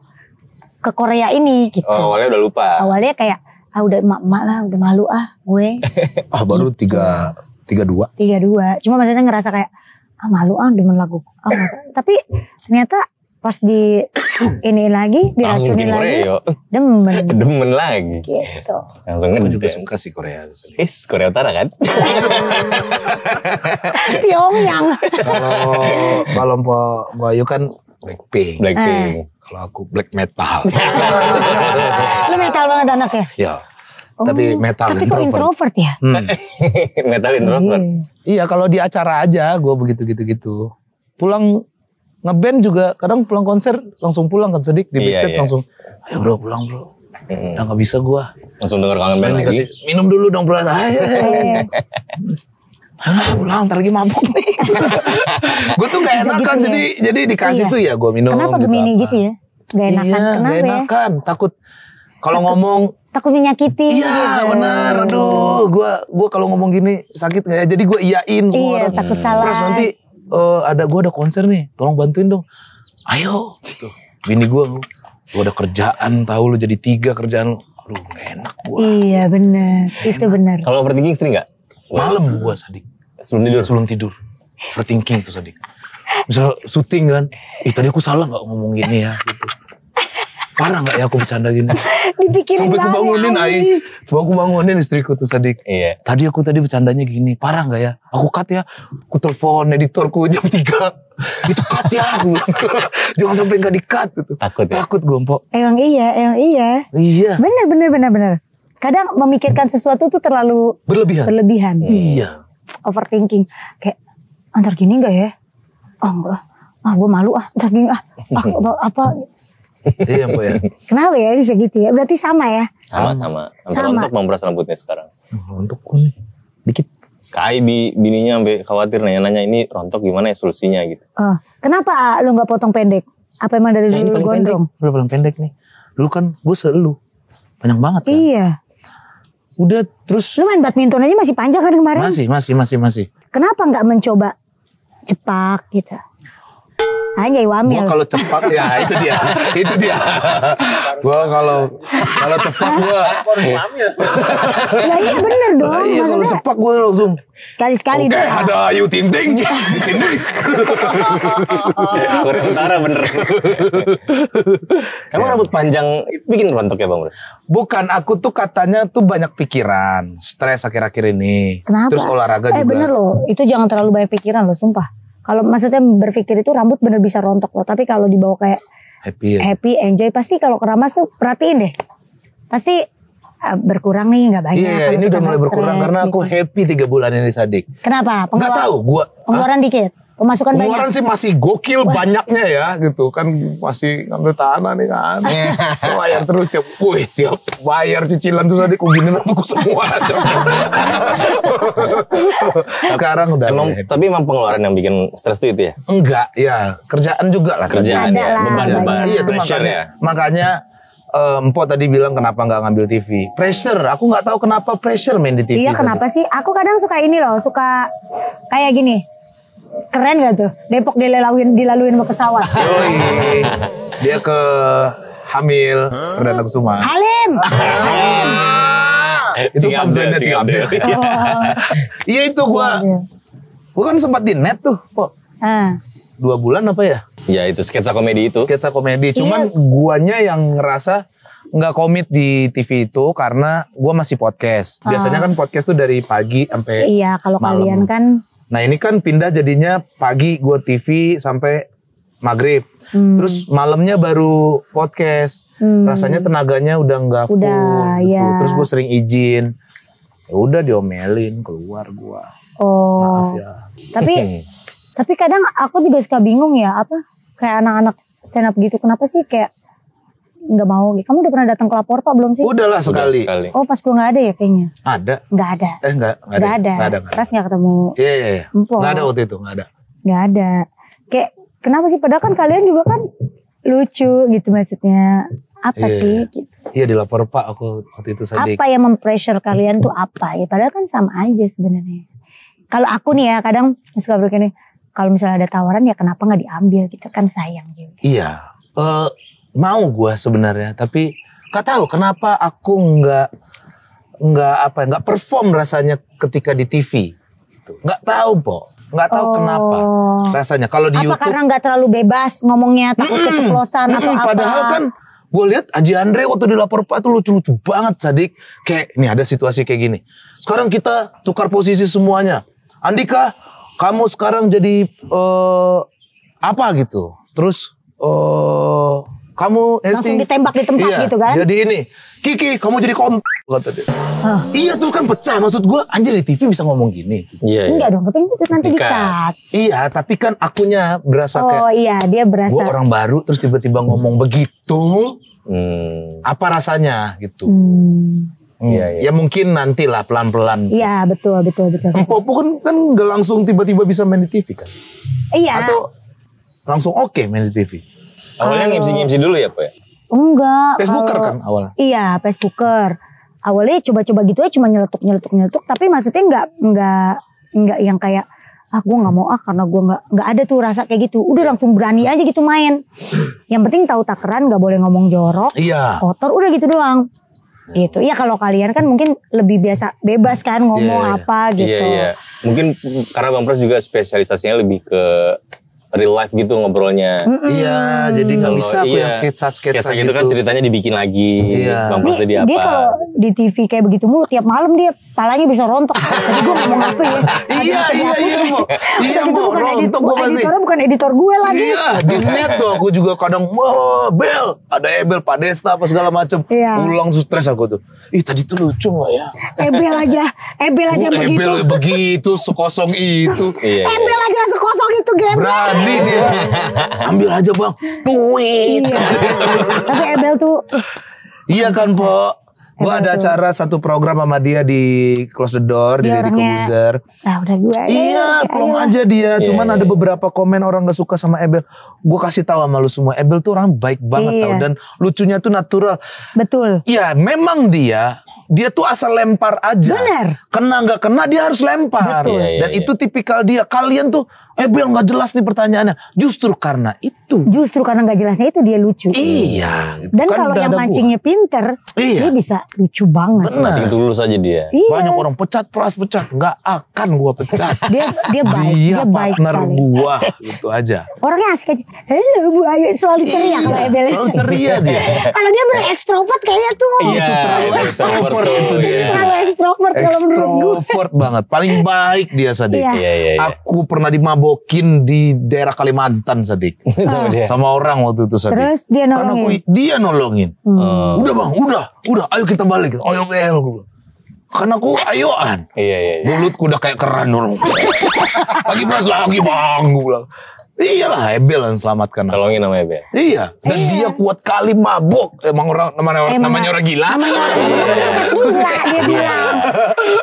ke Korea ini gitu. Oh, awalnya udah lupa. Awalnya kayak ah udah mak emak lah, udah malu ah gue. ah baru tiga tiga dua. Tiga dua. Cuma maksudnya ngerasa kayak ah malu ah demen lagu. Ah, masa. Tapi ternyata pas di ini lagi diracunin lagi Korea, demen demen lagi gitu langsung kan juga suka sih Korea is Korea Utara kan Pyongyang kalau kalau Mpo Bayu kan Blackpink Blackpink eh. kalau aku black metal lu metal banget anak ya Oh, tapi metal tapi introvert. introvert ya? Hmm. metal introvert. Iya. iya, kalau di acara aja gue begitu gitu gitu. Pulang ngeband juga kadang pulang konser langsung pulang kan sedik di iya, backstage iya, iya. langsung ayo bro pulang bro hmm. udah nggak bisa gua langsung denger kangen band lagi minum dulu dong bro ayo iya, iya, pulang ntar lagi mabuk nih gue tuh gak enakan gitu jadi ya? jadi dikasih iya. tuh ya gue minum kenapa gitu Gemini gitu ya gak enakan iya, kenapa gak ya? enakan ya? takut kalau ngomong takut menyakiti. Iya gitu. Ya. benar. Aduh, gue gue kalau ngomong gini sakit nggak ya? Jadi gue iyain semua iya, orang. takut salah. Terus nanti uh, ada gue ada konser nih, tolong bantuin dong. Ayo, gitu. bini gue lu, gue ada kerjaan, tahu lu jadi tiga kerjaan lu. Aduh, gak enak gue. Iya benar, itu benar. Kalau overthinking sering gak? Malam gue sadik. Sebelum tidur. Sebelum tidur. Overthinking tuh sadik. Misal syuting kan, ih tadi aku salah gak ngomong gini ya, gitu parah gak ya aku bercanda gini Dipikirin sampai aku bangunin ai sampai aku bangunin istriku tuh sadik iya. tadi aku tadi bercandanya gini parah gak ya aku cut ya aku telepon editorku jam 3 itu cut ya aku jangan sampai gak di cut gitu takut ya? takut empok emang iya emang iya iya bener bener bener bener kadang memikirkan hmm. sesuatu tuh terlalu berlebihan berlebihan iya hmm. overthinking kayak antar gini nggak ya oh enggak ah gue malu ah antar gini ah, ah apa iya bu ya. Kenapa ya bisa gitu ya? Berarti sama ya? Sama sama. sama. Untuk memberas rambutnya sekarang. Oh, untuk nih. Dikit. Kai bi, bininya sampai khawatir nanya-nanya ini rontok gimana ya solusinya gitu. uh, kenapa ah, lu nggak potong pendek? Apa emang dari nah, dulu gondrong? Pendek. Udah paling pendek nih. Dulu kan gue selalu Panjang banget kan? Iya. Udah terus. Lu main badminton aja masih panjang kan kemarin? Masih, masih, masih, masih. Kenapa nggak mencoba cepak gitu? Hanya Iwamil. ya. kalau cepat ya itu dia, itu dia. Gue kalau kalau cepat gua Ya iya bener dong. Nah, iya, kalau cepat gua langsung. Sekali-sekali okay, ada Ayu tinting. di sini. Korea Utara bener. Emang ya. rambut panjang bikin rontok ya Bang? Bukan, aku tuh katanya tuh banyak pikiran, stres akhir-akhir ini. Kenapa? Terus olahraga eh, juga. Eh bener loh, itu jangan terlalu banyak pikiran loh, sumpah kalau maksudnya berpikir itu rambut bener bisa rontok loh. Tapi kalau dibawa kayak happy, ya? happy enjoy pasti kalau keramas tuh perhatiin deh. Pasti ah, berkurang nih nggak banyak. Iya, ini udah mulai berkurang karena aku gitu. happy tiga bulan ini sadik. Kenapa? Pengeluaran, gak tahu, gua pengeluaran ah? dikit. Pemasukan banyak. Pengeluaran sih masih gokil Wah. banyaknya ya gitu kan masih ngambil tanah nih kan. Iya. bayar terus tiap, wih tiap bayar cicilan tuh tadi kuginin aku semua. Sekarang udah. Emang, ya. tapi emang pengeluaran yang bikin stres itu ya? Enggak, ya kerjaan juga lah. Kerjaan ya, beban-beban. Iya itu makanya, ya? makanya eh, Empo tadi bilang kenapa nggak ngambil TV? Pressure, aku nggak tahu kenapa pressure main di TV. Iya, kenapa sih? Aku kadang suka ini loh, suka kayak gini keren gak tuh? Depok dilalui dilaluin sama pesawat. Yoi. Dia ke Hamil, Perdana Kusuma. Halim. Ah. Halim. Eh, itu pamfletnya Cigabde. Iya. iya itu gua. Gua kan sempat di net tuh, Po. uh. Dua bulan apa ya? Ya itu sketsa komedi itu. Sketsa komedi. Iya. Cuman yeah. guanya yang ngerasa nggak komit di TV itu karena gua masih podcast. Ah. Biasanya kan podcast tuh dari pagi sampai Iya, kalau kalian kan Nah ini kan pindah jadinya pagi gue TV sampai maghrib. Hmm. Terus malamnya baru podcast. Hmm. Rasanya tenaganya udah nggak full. Udah, gitu. ya. Terus gue sering izin. Ya udah diomelin keluar gue. Oh. Maaf ya. Tapi tapi kadang aku juga suka bingung ya apa kayak anak-anak stand up gitu kenapa sih kayak nggak mau gitu. kamu udah pernah datang ke lapor pak belum sih udahlah sekali, sekali. oh pas gue nggak ada ya kayaknya ada nggak ada eh nggak nggak ada nggak ada pas nggak ketemu iya yeah, yeah, yeah. nggak ada waktu itu nggak ada nggak ada kayak kenapa sih padahal kan kalian juga kan lucu gitu maksudnya apa yeah. sih iya. gitu Iya dilapor pak aku waktu itu sadik. Apa yang mempressure kalian tuh apa ya padahal kan sama aja sebenarnya. Kalau aku nih ya kadang suka kalau misalnya ada tawaran ya kenapa nggak diambil gitu kan sayang juga. Iya. Uh, mau gue sebenarnya tapi nggak tahu kenapa aku nggak nggak apa ya, nggak perform rasanya ketika di TV gitu nggak tahu po nggak tahu oh. kenapa rasanya kalau di apa YouTube karena nggak terlalu bebas ngomongnya takut mm, keceplosan mm, atau apa padahal kan gue lihat Aji Andre waktu di dilapor Pak itu lucu-lucu banget Sadik kayak ini ada situasi kayak gini sekarang kita tukar posisi semuanya Andika kamu sekarang jadi uh, apa gitu terus uh, kamu Esti, langsung ditembak di tempat iya, gitu kan? Jadi ini, Kiki, kamu jadi kom kata Iya, tuh kan pecah. Maksud gue, anjir di TV bisa ngomong gini. Iya, iya. Enggak iya. dong, tapi itu nanti kan- dikat. Iya, tapi kan akunya berasa oh, kayak. Oh iya, dia berasa. Gue orang baru, terus tiba-tiba ngomong begitu. Hmm. Apa rasanya gitu? Hmm. Hmm. Ya, ya. ya mungkin lah pelan-pelan. Iya betul betul betul. Empopo kan kan nggak langsung tiba-tiba bisa main di TV kan? Iya. Atau langsung oke okay main di TV? Awalnya uh, ngimsi-ngimsi dulu ya Pak ya? Enggak. Facebooker kalau, kan awalnya? Iya Facebooker. Awalnya ya coba-coba gitu ya cuma nyeletuk-nyeletuk-nyeletuk. Tapi maksudnya nggak nggak nggak yang kayak ah gue nggak mau ah karena gue nggak nggak ada tuh rasa kayak gitu udah langsung berani aja gitu main yang penting tahu takaran nggak boleh ngomong jorok iya. kotor udah gitu doang gitu ya kalau kalian kan mungkin lebih biasa bebas kan ngomong yeah, iya. apa iya, gitu yeah, yeah. mungkin karena bang pras juga spesialisasinya lebih ke real life gitu ngobrolnya. Mm-hmm. Iya, jadi nggak bisa aku iya, yang sketsa-sketsa sketsa gitu. Kan gitu kan ceritanya dibikin lagi. Iya. Bang dia, dia apa. Dia kalau di TV kayak begitu mulu tiap malam dia palanya bisa rontok. Jadi gue ngomong apa ya? Iya, iya, iya. Iya, itu bukan editor, gue editornya bukan editor gue lagi. Iya, di net tuh aku juga kadang, wah, Bel, ada Ebel, Pak Desta, apa segala macem. Pulang iya. stres aku tuh. Ih, tadi tuh lucu gak ya? Ebel aja, Ebel aja oh, begitu. Ebel begitu, sekosong itu. Iya, iya. Ebel aja sekosong itu, gembel. Berani dia. Ambil aja, Bang. Duit. Tapi Ebel tuh Iya kan, Pak. Gue ada acara satu program sama dia di Close the Door dia di Deddy Kobuzer. Ah, udah gue. Iya, plong ya, aja dia. Yeah, Cuman iya, ada iya. beberapa komen orang gak suka sama Ebel. Gue kasih tahu sama lu semua, Ebel tuh orang baik banget yeah. tau dan lucunya tuh natural. Betul. Iya, memang dia dia tuh asal lempar aja. Bener. Kena gak kena dia harus lempar. Betul. Yeah, yeah, dan yeah. itu tipikal dia. Kalian tuh Eh Bel gak jelas nih pertanyaannya. Justru karena itu. Justru karena gak jelasnya itu dia lucu. Iya. Dan kan kalau yang mancingnya gua. pinter. Iya. Dia bisa lucu banget. Benar. Itu lulus saja dia. Iya. Banyak orang pecat peras pecat. Gak akan gua pecat. dia, dia baik. Dia, dia baik partner sekali. gua. Itu aja. Orangnya asik aja. Halo Bu Ayu selalu ceria iya, kalau Ebel. Selalu ceria dia. kalau dia bener ekstrovert kayaknya tuh. Iya. Itu terlalu iya, ekstrovert. itu dia. Terlalu ekstrovert kalau Ekstrovert banget. Paling baik dia Sadik. Iya. Iya, iya. iya. Aku pernah dimabok digebokin di daerah Kalimantan Sadik sama, ah. dia. sama orang waktu itu Sadik. Terus dia nolongin. Karena aku, dia nolongin. Hmm. Oh. Udah bang, udah, udah, ayo kita balik. Ayo bel. Karena aku ayoan. Iya, iya, iya. Mulutku udah kayak keran orang. lagi pas lagi bang, gue Iyalah Ebel yang selamatkan. Tolongin nama Ebel. Iya. Dan iya. dia kuat kali mabok. Emang orang namanya, nama namanya orang gila. Namanya orang gila iya. dia iya. bilang.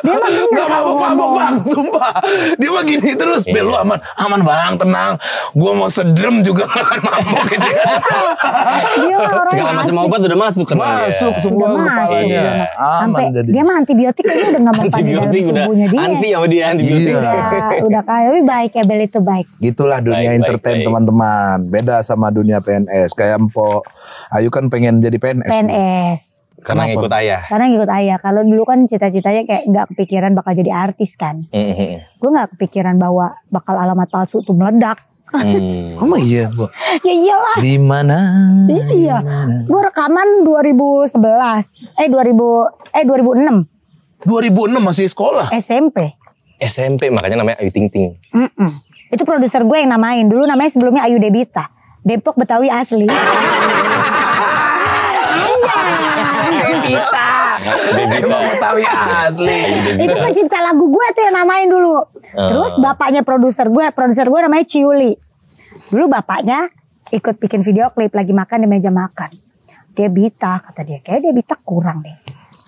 Dia mah bener mabok, bang, sumpah. Dia mah gini terus. Iya. Bel lu aman, aman bang, tenang. Gue mau sedrem juga akan mabok dia mah orang Segala macam obat udah masuk kan. Masuk semua udah masuk. Sampai Aman Dia mah antibiotik aja udah gak mempan di tubuhnya dia. Anti sama dia antibiotik. Iya. Udah, udah kali baik Ebel ya, itu baik. Gitulah dunia entertain teman-teman. Beda sama dunia PNS. Kayak Empo Ayu kan pengen jadi PNS. PNS. Karena Kenapa? ngikut ayah. Karena ngikut ayah. Kalau dulu kan cita-citanya kayak nggak kepikiran bakal jadi artis kan. Mm -hmm. Gue gak kepikiran bahwa bakal alamat palsu tuh meledak. Hmm. oh iya bu? ya iyalah. Di mana? Iya. Gue rekaman 2011. Eh 2000 eh 2006. 2006 masih sekolah. SMP. SMP makanya namanya Ayu Ting Ting. Mm itu produser gue yang namain. Dulu namanya sebelumnya Ayu Debita. Depok Betawi asli. Iya. Debita. Debita Betawi asli. Itu pencipta lagu gue tuh yang namain dulu. Ah. Terus bapaknya produser gue, produser gue namanya Ciuli. Dulu bapaknya ikut bikin video klip lagi makan di meja makan. Dia kata dia. kayak dia kurang deh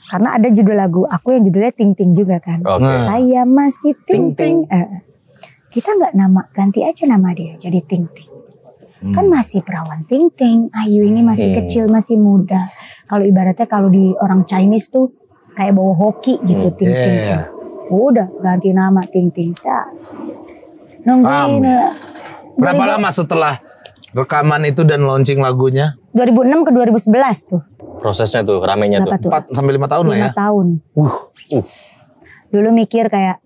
karena ada judul lagu aku yang judulnya Ting Ting juga kan. Okay. Saya masih Ting Ting. ting. Uh, kita nggak nama ganti aja nama dia jadi Ting Ting. Hmm. Kan masih perawan Ting Ting, Ayu ini masih okay. kecil, masih muda. Kalau ibaratnya kalau di orang Chinese tuh kayak bawa hoki gitu hmm. Ting Ting. Yeah. udah ganti nama Ting Ting. Nungguin. Um. Eh, Berapa lama setelah rekaman itu dan launching lagunya? 2006 ke 2011 tuh. Prosesnya tuh ramenya tuh. tuh. 4 sampai 5 tahun 5 lah ya. 5 tahun. Uh. Uh. Dulu mikir kayak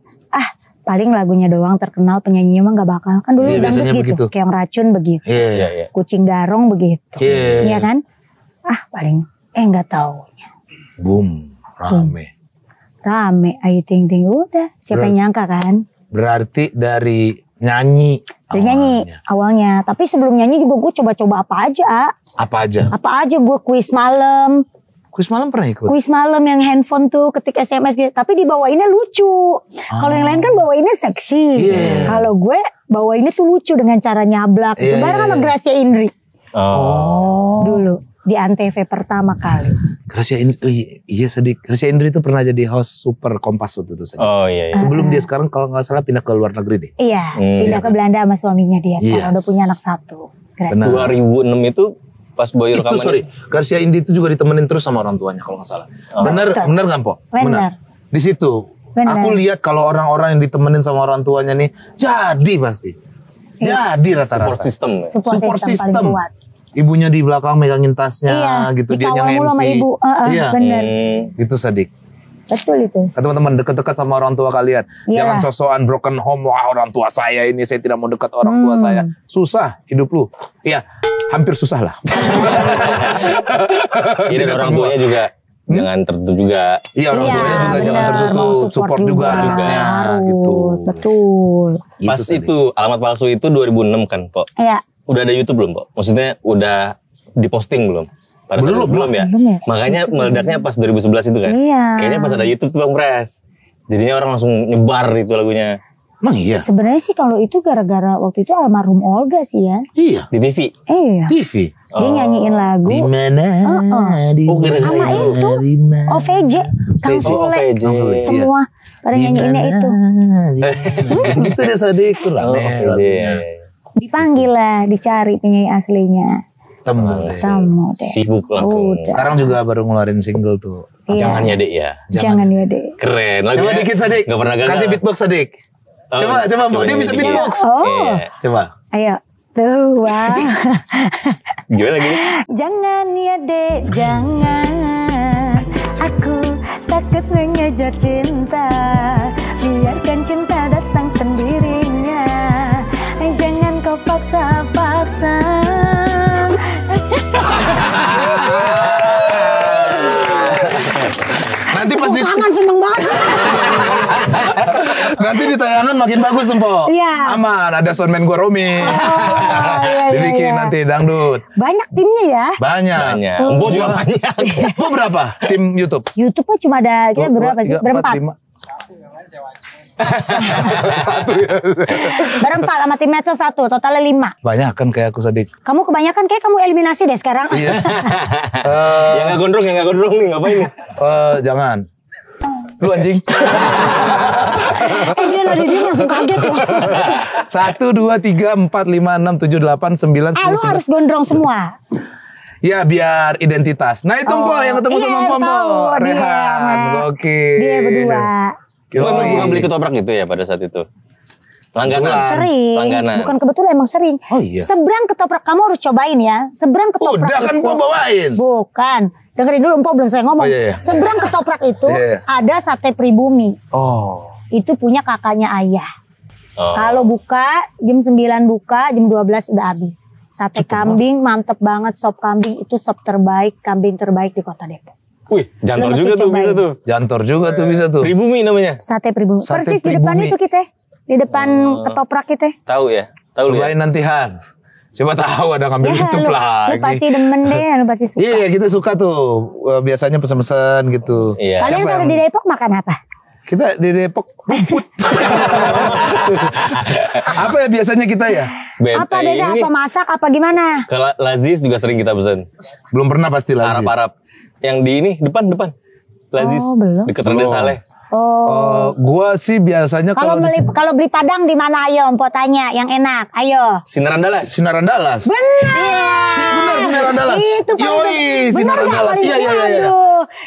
paling lagunya doang terkenal penyanyinya mah gak bakal kan dulu yeah, iya, biasanya begitu. begitu keong racun begitu yeah, yeah, yeah. kucing garong begitu yeah. ya iya, iya kan ah paling eh nggak taunya boom rame rame ayu ting ting udah siapa Ber yang nyangka kan berarti dari nyanyi dari awalnya. nyanyi awalnya tapi sebelum nyanyi juga gue coba-coba apa aja apa aja apa aja gue kuis malam Kuis malam pernah ikut? Kuis malam yang handphone tuh ketik SMS gitu. Tapi dibawainnya lucu. Ah. Kalau yang lain kan ah. bawainnya seksi. Yeah. Kalau gue bawainnya tuh lucu dengan cara nyablak. Yeah, iya, Bareng yeah. sama iya. Gracia Indri. Oh. oh. Dulu di Antv pertama kali. Gracia Indri, oh, iya, iya sedih. Gracia Indri tuh pernah jadi host Super Kompas waktu itu. Oh iya. iya. Sebelum uh, dia sekarang kalau nggak salah pindah ke luar negeri deh. Iya, hmm. pindah ke Belanda sama suaminya dia. Sekarang yes. udah punya anak satu. Gracia. Benar. 2006 itu pas Boy rekaman. Itu sorry, Garcia Indi itu juga ditemenin terus sama orang tuanya kalau nggak salah. Oh. Bener, Betul. bener nggak po? Bener. bener. Di situ. Bener. Aku lihat kalau orang-orang yang ditemenin sama orang tuanya nih jadi pasti. Iya. Jadi rata-rata. Support system. Support, Support system. system. Ibunya di belakang megangin tasnya iya, gitu dia yang MC. Sama Uh, uh, iya. Bener. Hmm. Itu sadik. Betul itu. Nah, teman-teman dekat-dekat sama orang tua kalian. Yeah. Jangan sosokan broken home. Wah orang tua saya ini saya tidak mau dekat orang hmm. tua saya. Susah hidup lu. Iya hampir susah lah. Ini orang tuanya juga hmm? jangan tertutup juga. Iya orang ya, tuanya juga bener, jangan tertutup, support, support juga, juga juga. harus, gitu. Betul. Gitu pas gitu itu alamat palsu itu 2006 kan, kok? Iya. Udah ada YouTube belum, kok? Maksudnya udah diposting belum? Pada belum, belum, ya? belum ya. Makanya meledaknya pas 2011 itu kan. Iya. Kayaknya pas ada YouTube tuh Bang Pres. Jadinya orang langsung nyebar itu lagunya. Emang iya? Sebenarnya sih kalau itu gara-gara waktu itu almarhum Olga sih ya. Iya. Di TV? Iya. TV? Dia oh. nyanyiin lagu. Di mana? Uh -uh. Di oh, mana? Sama itu OVJ. Kang Sule. Oh, iya. Semua. Pada nyanyiinnya itu. Eh, gitu deh sadik. Kurang oh, iya. Dipanggil lah, dicari penyanyi aslinya temu temu sibuk langsung Udah. sekarang juga baru ngeluarin single tuh iya. jangan ya dek ya jangan, jangan ya dek keren lagi coba ya. dikit sadik Gak pernah gagal kasih beatbox sadik Oh, coba, coba Bu. Dia bisa beatbox. Oh. Yeah. Coba. Ayo. Tuh, wah. Gimana lagi? Jangan ya, Dek, jangan. Aku takut mengejar cinta. Biar di tayangan makin bagus tuh, Po. Iya. Aman, ada soundman gue Romi. Oh, iya, iya Dibikin iya. nanti dangdut. Banyak timnya ya. Banyak. Banyak. Hmm. Gue oh. juga banyak. Gue berapa tim YouTube? YouTube tuh cuma ada kita berapa sih? Berempat. satu ya. Berempat sama tim medsos satu, totalnya lima. Banyak kan kayak aku sadik. Kamu kebanyakan kayak kamu eliminasi deh sekarang. Iya. uh, yang gak gondrong, yang gak gondrong nih ngapain? Uh, jangan. Lu anjing. eh dia lari dia langsung kaget tuh. Ya. Satu, dua, tiga, empat, lima, enam, tujuh, delapan, sembilan, ah, sepuluh. lu harus gondrong semua. Ya biar identitas. Nah itu oh. yang ketemu iya, sama Mpok. Rehat, Oke. Dia berdua. Lu emang suka beli ketoprak gitu ya pada saat itu? Langganan. bukan sering. Langganan. Bukan kebetulan emang sering. Oh iya. Seberang ketoprak kamu harus cobain ya. Seberang ketoprak Udah kan itu. bawain. Bukan. Dengerin dulu empo belum saya ngomong. Oh, iya, iya. Seberang ketoprak itu iya, iya. ada sate pribumi. Oh. Itu punya kakaknya ayah. Oh. Kalau buka jam 9 buka, jam 12 udah habis. Sate Cepet kambing banget. mantep banget, sop kambing itu sop terbaik, kambing terbaik di Kota Depok. Wih, jantor juga tuh bisa tuh. Jantor juga tuh bisa tuh. Pribumi namanya. Sate pribumi. Persis di depan itu kita di depan uh, ketoprak itu. Tahu ya? Tahu ya. nanti Han. Coba tahu ada ngambil ya, YouTube lu, lagi. Lu pasti demen deh, lu pasti suka. Iya, iya kita suka tuh. Eh, biasanya pesen-pesen gitu. Iya. Kalian kalau di Depok makan apa? Kita di Depok rumput. apa ya biasanya kita ya? Benteng apa biasa apa masak apa gimana? Kalau Lazis juga sering kita pesen. Belum pernah pasti Lazis. Arab-Arab. Yang di ini depan depan. Lazis. Oh, belum. Deket Raden Saleh. Oh. Uh, gua sih biasanya kalau beli kalau beli Padang di mana ayo empok tanya yang enak. Ayo. Sinaran Dallas Sinaran Dallas Benar. Yeah. Benar Sinaran Itu Yoi, Sinaran Iya iya iya. iya.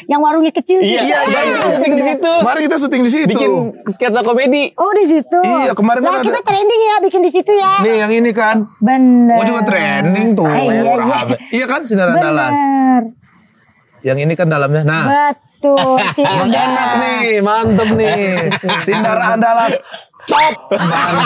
Yang warungnya kecil Iya, iya, iya, iya. syuting di situ. Mari kita syuting di situ. Bikin sketsa komedi. Oh, di situ. Iya, kemarin nah, kan kita ada... trending ya bikin di situ ya. Nih, yang ini kan. Benar. Oh, juga trending tuh. Ah, iya, iya. iya, kan Sinaran Dallas yang ini kan dalamnya. Nah. Betul. Enak nih, mantep nih. Sindar Andalas top. Mantap. Lu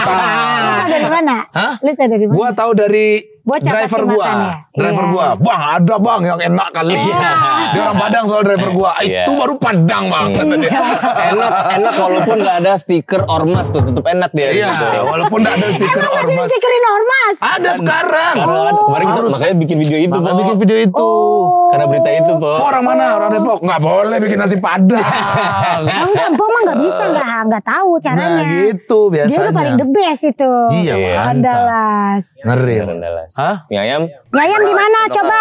tahu dari mana? Hah? Lu tahu dari mana? Gua tahu dari Bocah driver gua, driver iya. gua, bang ada bang yang enak kali. Yeah. dia orang Padang soal driver gua, yeah. itu baru Padang bang. Yeah. enak, enak walaupun nggak ada stiker ormas tuh tetap enak dia. Iya, gitu. walaupun nggak ada stiker ormas. Emang masih stikerin ormas? Ada kan sekarang. Sekarang Kemarin oh. Harus. makanya bikin video itu, Makanya bikin video itu. Oh. Karena berita itu, Bo. Po orang mana? Orang Depok. Nggak boleh bikin nasi Padang. enggak, Po mah nggak nah, bisa, nggak nggak tahu nah, caranya. Nah gitu biasanya. Dia tuh paling the best itu. Iya, Andalas. Iya, Ngeri. Andalas. Hah? Mie ayam? Mie ayam di mana coba?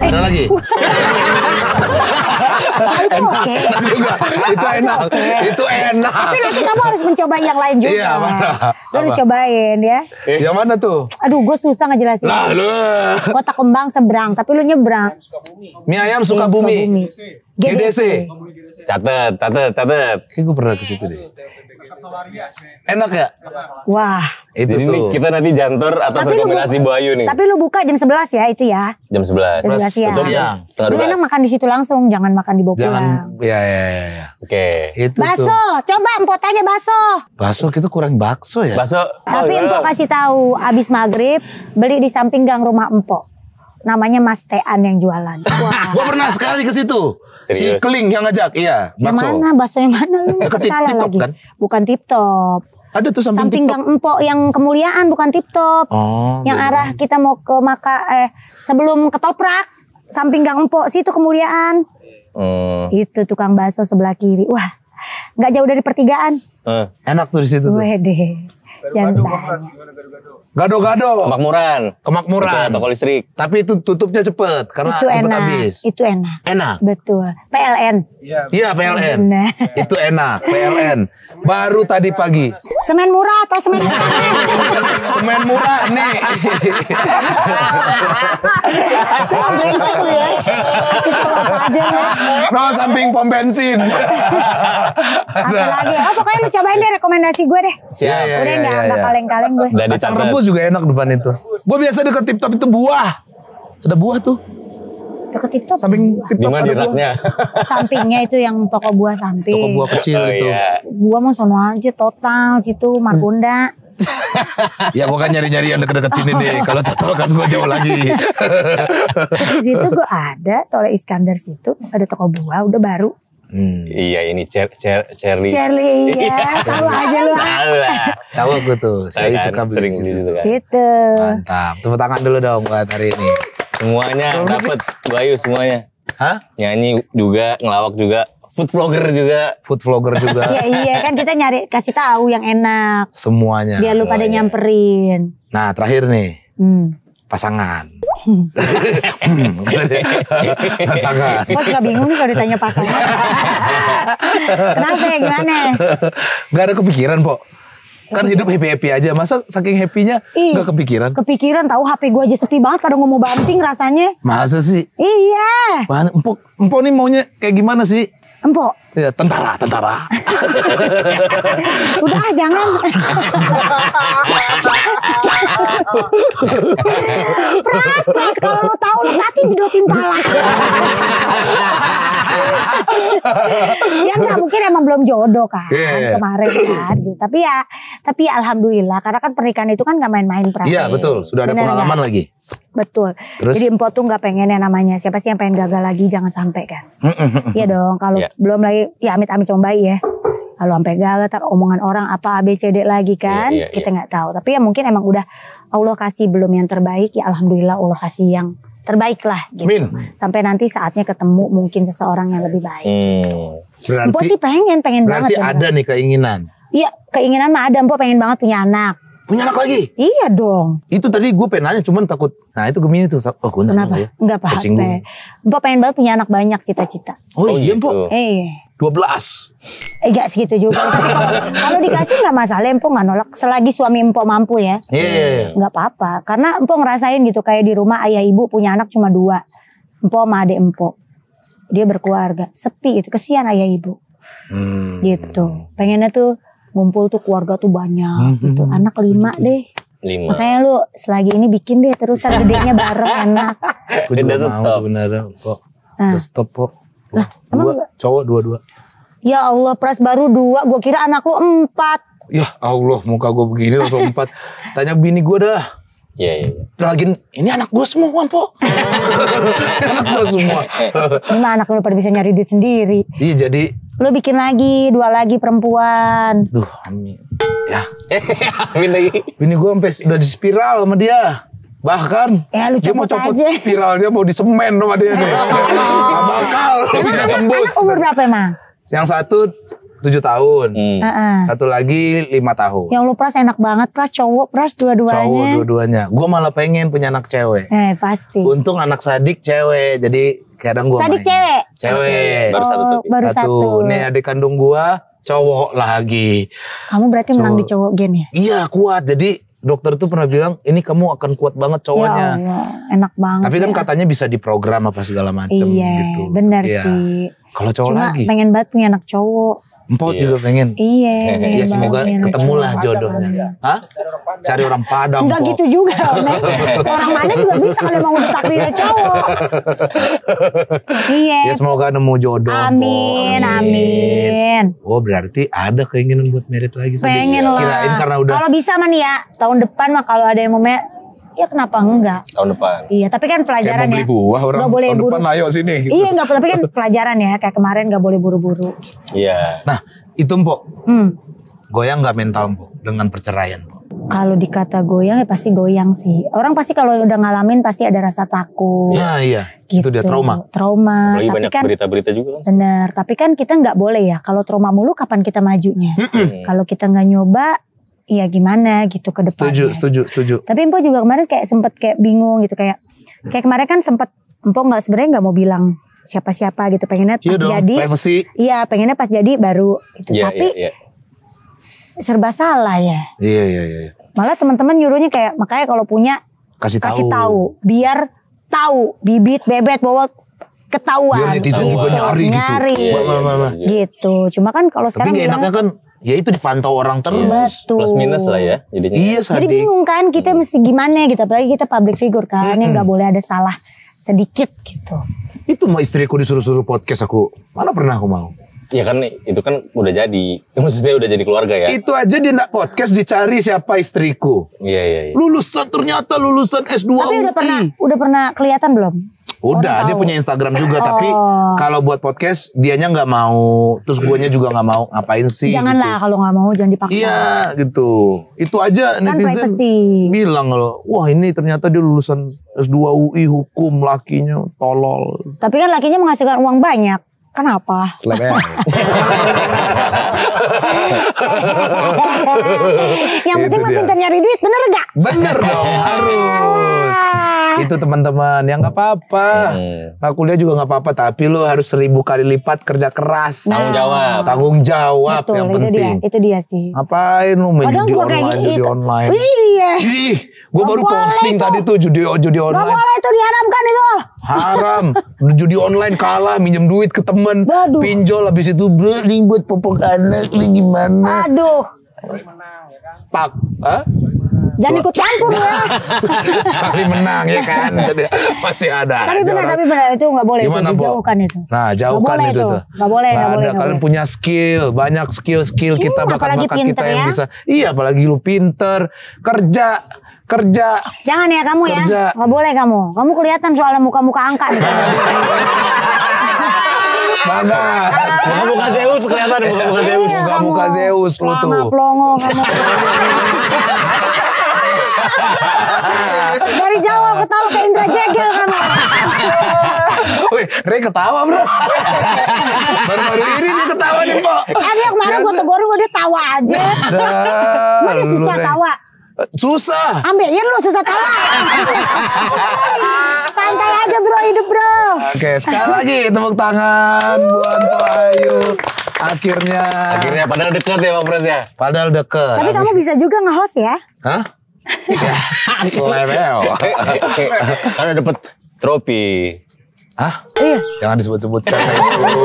Eh. Ada lagi. itu enak. itu enak. itu enak. Tapi nanti kamu harus mencoba yang lain juga. Iya, mana? Lu harus cobain ya. Eh. Yang mana tuh? Aduh, gue susah ngejelasin. Lah, lu. Kota Kembang seberang, tapi lu nyebrang. Mie ayam Suka GDC. GDC. Catet, catet, catet. Kayak gue pernah ke situ deh. Enak ya? Wah. Itu Jadi tuh. kita nanti jantur atau tapi rekomendasi Bu Ayu nih. Tapi lu buka jam 11 ya itu ya. Jam 11. Jam 11 ya. Betul, lu enak makan di situ langsung, jangan makan di bawah Jangan ya, ya ya ya. Oke. Okay. Itu baso, tuh. coba empok tanya baso. Baso kita kurang bakso ya. Baso. Tapi oh, empok kasih tahu abis maghrib beli di samping gang rumah empok namanya Mas Tean yang jualan. Wah. Gua pernah sekali ke situ. Serius? Si Keling yang ngajak, iya. Bakso. Yang mana? Bakso yang mana lu? tip lagi, kan? Bukan top. Ada tuh samping, samping Gang Empok yang kemuliaan bukan tip top. Oh, yang bener. Gitu. arah kita mau ke Maka eh sebelum ketoprak samping Gang Empok itu kemuliaan. Oh. Itu tukang bakso sebelah kiri. Wah, nggak jauh dari pertigaan. Eh, enak tuh di situ tuh. Wede. Gado-gado. Kemakmuran. Kemakmuran. Itu toko listrik. Tapi itu tutupnya cepet karena itu cepet enak. habis. Itu enak. Enak. Betul. PLN. Iya, iya PLN. Enak. Itu enak, PLN. Baru tadi pagi. Semen murah atau semen Semen murah, Nek. Brengsek lu ya. aja No, samping pom bensin. Apa lagi? Oh, pokoknya lu cobain deh rekomendasi gue deh. Siap. Udah enggak iya, ya, ya, kaleng-kaleng gue. Udah dicatat juga enak depan itu. Gue biasa deket tip top itu buah. Ada buah tuh. Deket tip top. Samping tip top di raknya. Sampingnya itu yang toko buah samping. Toko buah kecil oh, itu. Iya. Buah mau sama aja total situ Markunda. ya gue kan nyari-nyari yang deket-deket sini deh. Kalau total kan gue jauh lagi. Di situ gue ada, Tole Iskandar situ ada toko buah udah baru. Hmm. Iya ini Cher Cher Cherly. Cherly ya, tahu aja lu. Tahu lah. Tahu aku tuh. Saya kan, suka beli sering di situ kan. Situ. Mantap. Tepuk tangan dulu dong buat hari ini. Semuanya dapat Bayu semuanya. Hah? Nyanyi juga, ngelawak juga, food vlogger juga. Food vlogger juga. Iya iya kan kita nyari kasih tahu yang enak. Semuanya. Biar lu pada nyamperin. Nah, terakhir nih. Hmm pasangan. pasangan. Kok gak bingung nih kalau ditanya pasangan. Kenapa ya gimana? Gak ada kepikiran pok. Kan hidup happy-happy aja. Masa saking happy-nya gak kepikiran? Kepikiran tahu HP gue aja sepi banget. Kadang mau banting rasanya. Masa sih? Iya. Empok, empok nih maunya kayak gimana sih? Empok, Ya, tentara, tentara. Udah jangan. pras, pras kalau lo tahu lo pasti jedotin pala. ya nggak mungkin emang belum jodoh kan yeah, yeah. kemarin kan. Gitu. Tapi ya, tapi ya alhamdulillah karena kan pernikahan itu kan nggak main-main pras. Iya betul, sudah ada Bener pengalaman gak? lagi. Betul. Terus? Jadi empok tuh nggak pengen yang namanya siapa sih yang pengen gagal lagi jangan sampai kan. Iya dong. Kalau yeah. belum lagi ya amit-amit cobai ya. Kalau sampai gagal tar omongan orang apa ABCD lagi iya, kan iya, iya, kita nggak iya. tahu. Tapi ya mungkin emang udah Allah kasih belum yang terbaik ya alhamdulillah Allah kasih yang terbaik lah gitu. Min. Sampai nanti saatnya ketemu mungkin seseorang yang lebih baik. Hmm. Berarti, Mpo sih pengen, pengen berarti banget. Berarti ada nih keinginan. Iya, keinginan mah ada. Mpok pengen banget punya anak. Punya anak lagi? Iya dong. Itu tadi gue pengen nanya, cuman takut. Nah itu gemini tuh. Oh gue nanya Kenapa? Ya. Enggak apa Gue pengen banget punya anak banyak cita-cita. Oh, iya, oh iya, Mpok. Iya. 12. Eh gak segitu juga. kalau dikasih nggak masalah, Empo nggak nolak. Selagi suami Empo mampu ya. Iya. Yeah, yeah, yeah. Gak apa-apa. Karena Empo ngerasain gitu kayak di rumah ayah ibu punya anak cuma dua. Empo sama adik Empo. Dia berkeluarga. Sepi itu kesian ayah ibu. Hmm. Gitu. Pengennya tuh ngumpul tuh keluarga tuh banyak hmm. gitu. Anak lima deh. Lima. Makanya lu selagi ini bikin deh terus gedenya bareng enak. Aku juga mau sebenarnya kok. Nah. Stop kok. Lah, dua, emang cowok dua-dua. Ya Allah, press baru dua, gue kira anak lu empat. Ya Allah, muka gue begini langsung empat. Tanya bini gue dah. Iya, iya. Ya. Lagi ini anak gue semua, Po. anak gue semua. ini mah anak lu pada bisa nyari duit sendiri. Iya, jadi lu bikin lagi dua lagi perempuan. Duh, amin. Ya. amin lagi. Bini gue sampai udah di spiral sama dia. Bahkan ya, lu dia mau copot aja. dia mau disemen sama dia. Nih. bakal lu bisa tembus. umur berapa emang? Yang satu tujuh tahun. Hmm. Satu lagi lima tahun. Yang lu Pras enak banget Pras cowok Pras dua-duanya. Cowok dua-duanya. Gue malah pengen punya anak cewek. Eh pasti. Untung anak sadik cewek. Jadi kadang gue Sadik main. cewek? Cewek. Oh, baru satu. Oh, baru satu. Ini adik kandung gue cowok lagi. Kamu berarti cowok. menang di cowok gen ya? Iya kuat. Jadi dokter tuh pernah bilang ini kamu akan kuat banget cowoknya. Ya Allah, enak banget. Tapi kan ya. katanya bisa diprogram apa segala macem iya, gitu. Iya, benar ya. sih. Kalau cowok Cuma lagi. pengen banget punya anak cowok. Empot iya. juga pengen. Iya. Iya, iya semoga ketemulah jodohnya. Kan. Hah? Cari orang Padang. Enggak gitu juga, Neng. orang mana juga bisa kalau mau udah takdirnya cowok. iya. Ya semoga nemu jodoh. Amin, amin, Oh, berarti ada keinginan buat merit lagi ya? Pengen lah. Kirain karena udah Kalau bisa mah nih ya, tahun depan mah kalau ada yang mau Ya kenapa enggak? Tahun depan. Iya, tapi kan pelajaran ya. buah orang. Gak boleh tahun buru. depan ayo sini. Gitu. Iya, enggak, tapi kan pelajaran ya. Kayak kemarin gak boleh buru-buru. Iya. Nah, itu Mpok. Hmm. Goyang gak mental Mpok dengan perceraian Mpok? Kalau dikata goyang ya pasti goyang sih. Orang pasti kalau udah ngalamin pasti ada rasa takut. Nah, iya. iya. Gitu. Itu dia trauma. Trauma. Apalagi tapi banyak kan, berita-berita juga kan. Bener. Tapi kan kita nggak boleh ya. Kalau trauma mulu kapan kita majunya? Kalau kita nggak nyoba Iya gimana gitu ke depannya. Setuju, setuju, setuju. Tapi Empo juga kemarin kayak sempet kayak bingung gitu kayak kayak kemarin kan sempet Empo nggak sebenarnya nggak mau bilang siapa-siapa gitu pengennya iya pas you know, jadi iya pengennya pas jadi baru gitu. Yeah, tapi yeah, yeah. serba salah ya. Iya, iya iya iya. Malah teman-teman nyuruhnya kayak makanya kalau punya kasih tahu. kasih tahu biar tahu bibit bebet bawa ketahuan. Biar netizen gitu. juga nyari, nyari gitu. Nyari. Gitu. Cuma kan kalau sekarang Tapi enaknya kan ya itu dipantau orang iya, terus. Betul. Plus minus lah ya jadinya. Iya, Jadi bingung kan kita iya. mesti gimana gitu apalagi kita public figure kan -hmm. ya nggak boleh ada salah sedikit gitu. Itu mau istriku disuruh-suruh podcast aku. Mana pernah aku mau. Ya kan itu kan udah jadi. Maksudnya udah jadi keluarga ya. Itu aja dia nak podcast dicari siapa istriku. Iya iya iya. Lulusan ternyata lulusan S2 Tapi udah pernah udah pernah kelihatan belum? Udah, dia punya Instagram juga, oh. tapi kalau buat podcast dianya nggak mau, terus guanya juga nggak mau. Ngapain sih? Janganlah gitu. kalau nggak mau jangan dipaksa. Iya, gitu. Itu aja kan netizen bilang kalau, wah ini ternyata dia lulusan S2 UI hukum lakinya tolol. Tapi kan lakinya menghasilkan uang banyak. Kenapa? Slamnya. yang penting mah pintar nyari duit, bener gak? Bener dong, harus. Itu teman-teman, ya gak apa-apa. Hmm. Nah, kuliah juga gak apa-apa, tapi lo harus seribu kali lipat kerja keras. Nah. Tanggung jawab. Tanggung jawab yang itu penting. Dia, itu dia sih. Ngapain lo main judi online, judi online. Iya. gue baru posting tadi tuh judi, judi online. Gak boleh itu diharamkan itu haram judi online kalah minjem duit ke temen Waduh. pinjol habis itu bro ribut popok anak ini gimana aduh pak Hah? Jangan ikut campur ya. Cari menang ya kan. Masih ada. Tapi benar, tapi benar itu nggak boleh Gimana, itu, dijauhkan itu. Nah, jauhkan gak itu. Enggak boleh, enggak nah, boleh. Ada. Kalian boleh. punya skill, banyak skill-skill kita hmm, iya, bakal bakat kita yang ya? bisa. Iya, apalagi lu pinter, kerja kerja. Jangan ya kamu ya. kerja. ya. Nggak boleh kamu. Kamu kelihatan soalnya muka-muka angka nih. Muka-muka Zeus kelihatan iya, muka-muka Zeus. Muka-muka iya, Zeus lu tuh. Plongo kamu. Dari Jawa ketawa ke Indra Jegel kamu. Wih, Rey ketawa bro. Baru-baru ini dia ketawa nih, Mbak. Eh, dia kemarin gue tegur gue dia tawa aja. Gue disisa tawa. Susah. Ambilin ya lu susah kalah. Santai aja bro hidup bro. Oke sekali lagi tepuk tangan buat pak Ayu Akhirnya. Akhirnya padahal deket ya pak Pres ya. Padahal deket. Tapi kamu bisa juga nge-host ya. Hah? Level. Ya? Karena dapet trofi. Hah? Iya. Jangan disebut-sebutkan itu.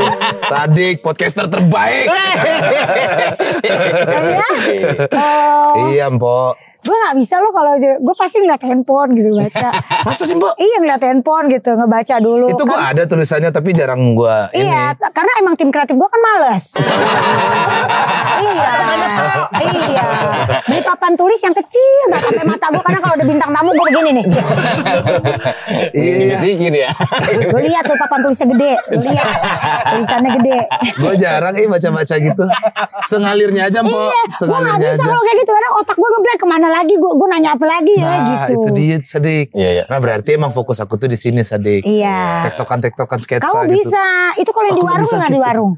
Sadik, podcaster terbaik. Oh, iya? iya, Mpok gue nggak bisa lo kalau gue pasti ngeliat handphone gitu baca masa sih mbak iya ngeliat handphone gitu ngebaca dulu itu gue kan. ada tulisannya tapi jarang gue iya ini. karena emang tim kreatif gue kan males iya iya beli papan tulis yang kecil nggak sampai mata gue karena kalau ada bintang tamu gue begini nih iya sih gini ya gue lihat tuh papan tulisnya gede gue lihat tulisannya gede gue jarang eh baca baca gitu sengalirnya aja mbak iya, sengalirnya gak bisa aja kalau kayak gitu karena otak gue ngeblank kemana lagi lagi gue gue nanya apa lagi ya nah, gitu. itu dia sedik, iya, iya. nah berarti emang fokus aku tuh di sini sedik, iya tektokan tektokan sketsa kamu gitu. bisa itu kalau yang di warung nggak gitu. di warung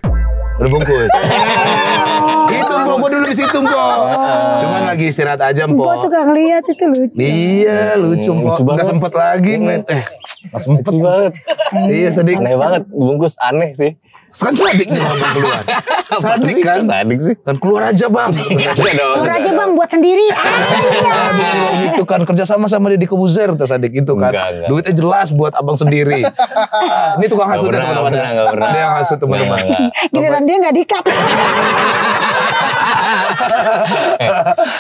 lu bungkus oh. itu Mpo, gue dulu di situ Mpo. Oh. Cuman lagi istirahat aja Mpo. Mpo suka ngeliat itu lucu. Iya lucu Mpo. Hmm, Gak sempet lagi hmm. men. Eh gak sempet. Lucu banget. Iya sedih. Aneh banget bungkus aneh sih. Kan sadik nih iya, bang keluar. Sadik kan? Sadik sih. Kan keluar aja bang. Iya keluar aja bang buat sendiri. Aduh, itu kan kerja sama sama Deddy Kebuzer tuh sadik itu kan. Duitnya jelas buat abang sendiri. Ini tukang hasut ya teman-teman. Ya? Dia yang hasut teman-teman. Giliran dia gak dikat.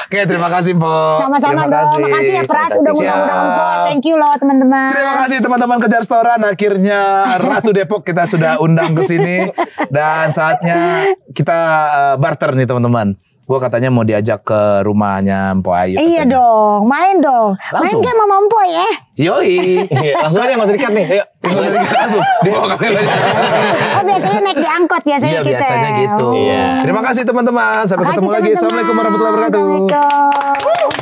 Oke, terima kasih Po. Sama-sama dong. Kasih. Makasih ya Pras udah ngundang mudahan Po. Thank you loh teman-teman. Terima kasih teman-teman kejar Setoran Akhirnya Ratu Depok kita sudah undang ke sini dan saatnya kita eh, barter nih teman-teman. Gue katanya mau diajak ke rumahnya Mpo Ayu. Iya katanya. dong, main dong. Langsung. Main game sama Mpo ya. Yoi. Iya. langsung aja nggak usah dikat nih. Ayo. Iya. Langsung dikat langsung. Oh, oh biasanya naik di angkot biasanya iya, gitu ya. biasanya gitu. Iya. Terima kasih teman-teman. Sampai Makasih, ketemu teman -teman. lagi. Assalamualaikum warahmatullahi wabarakatuh. Assalamualaikum.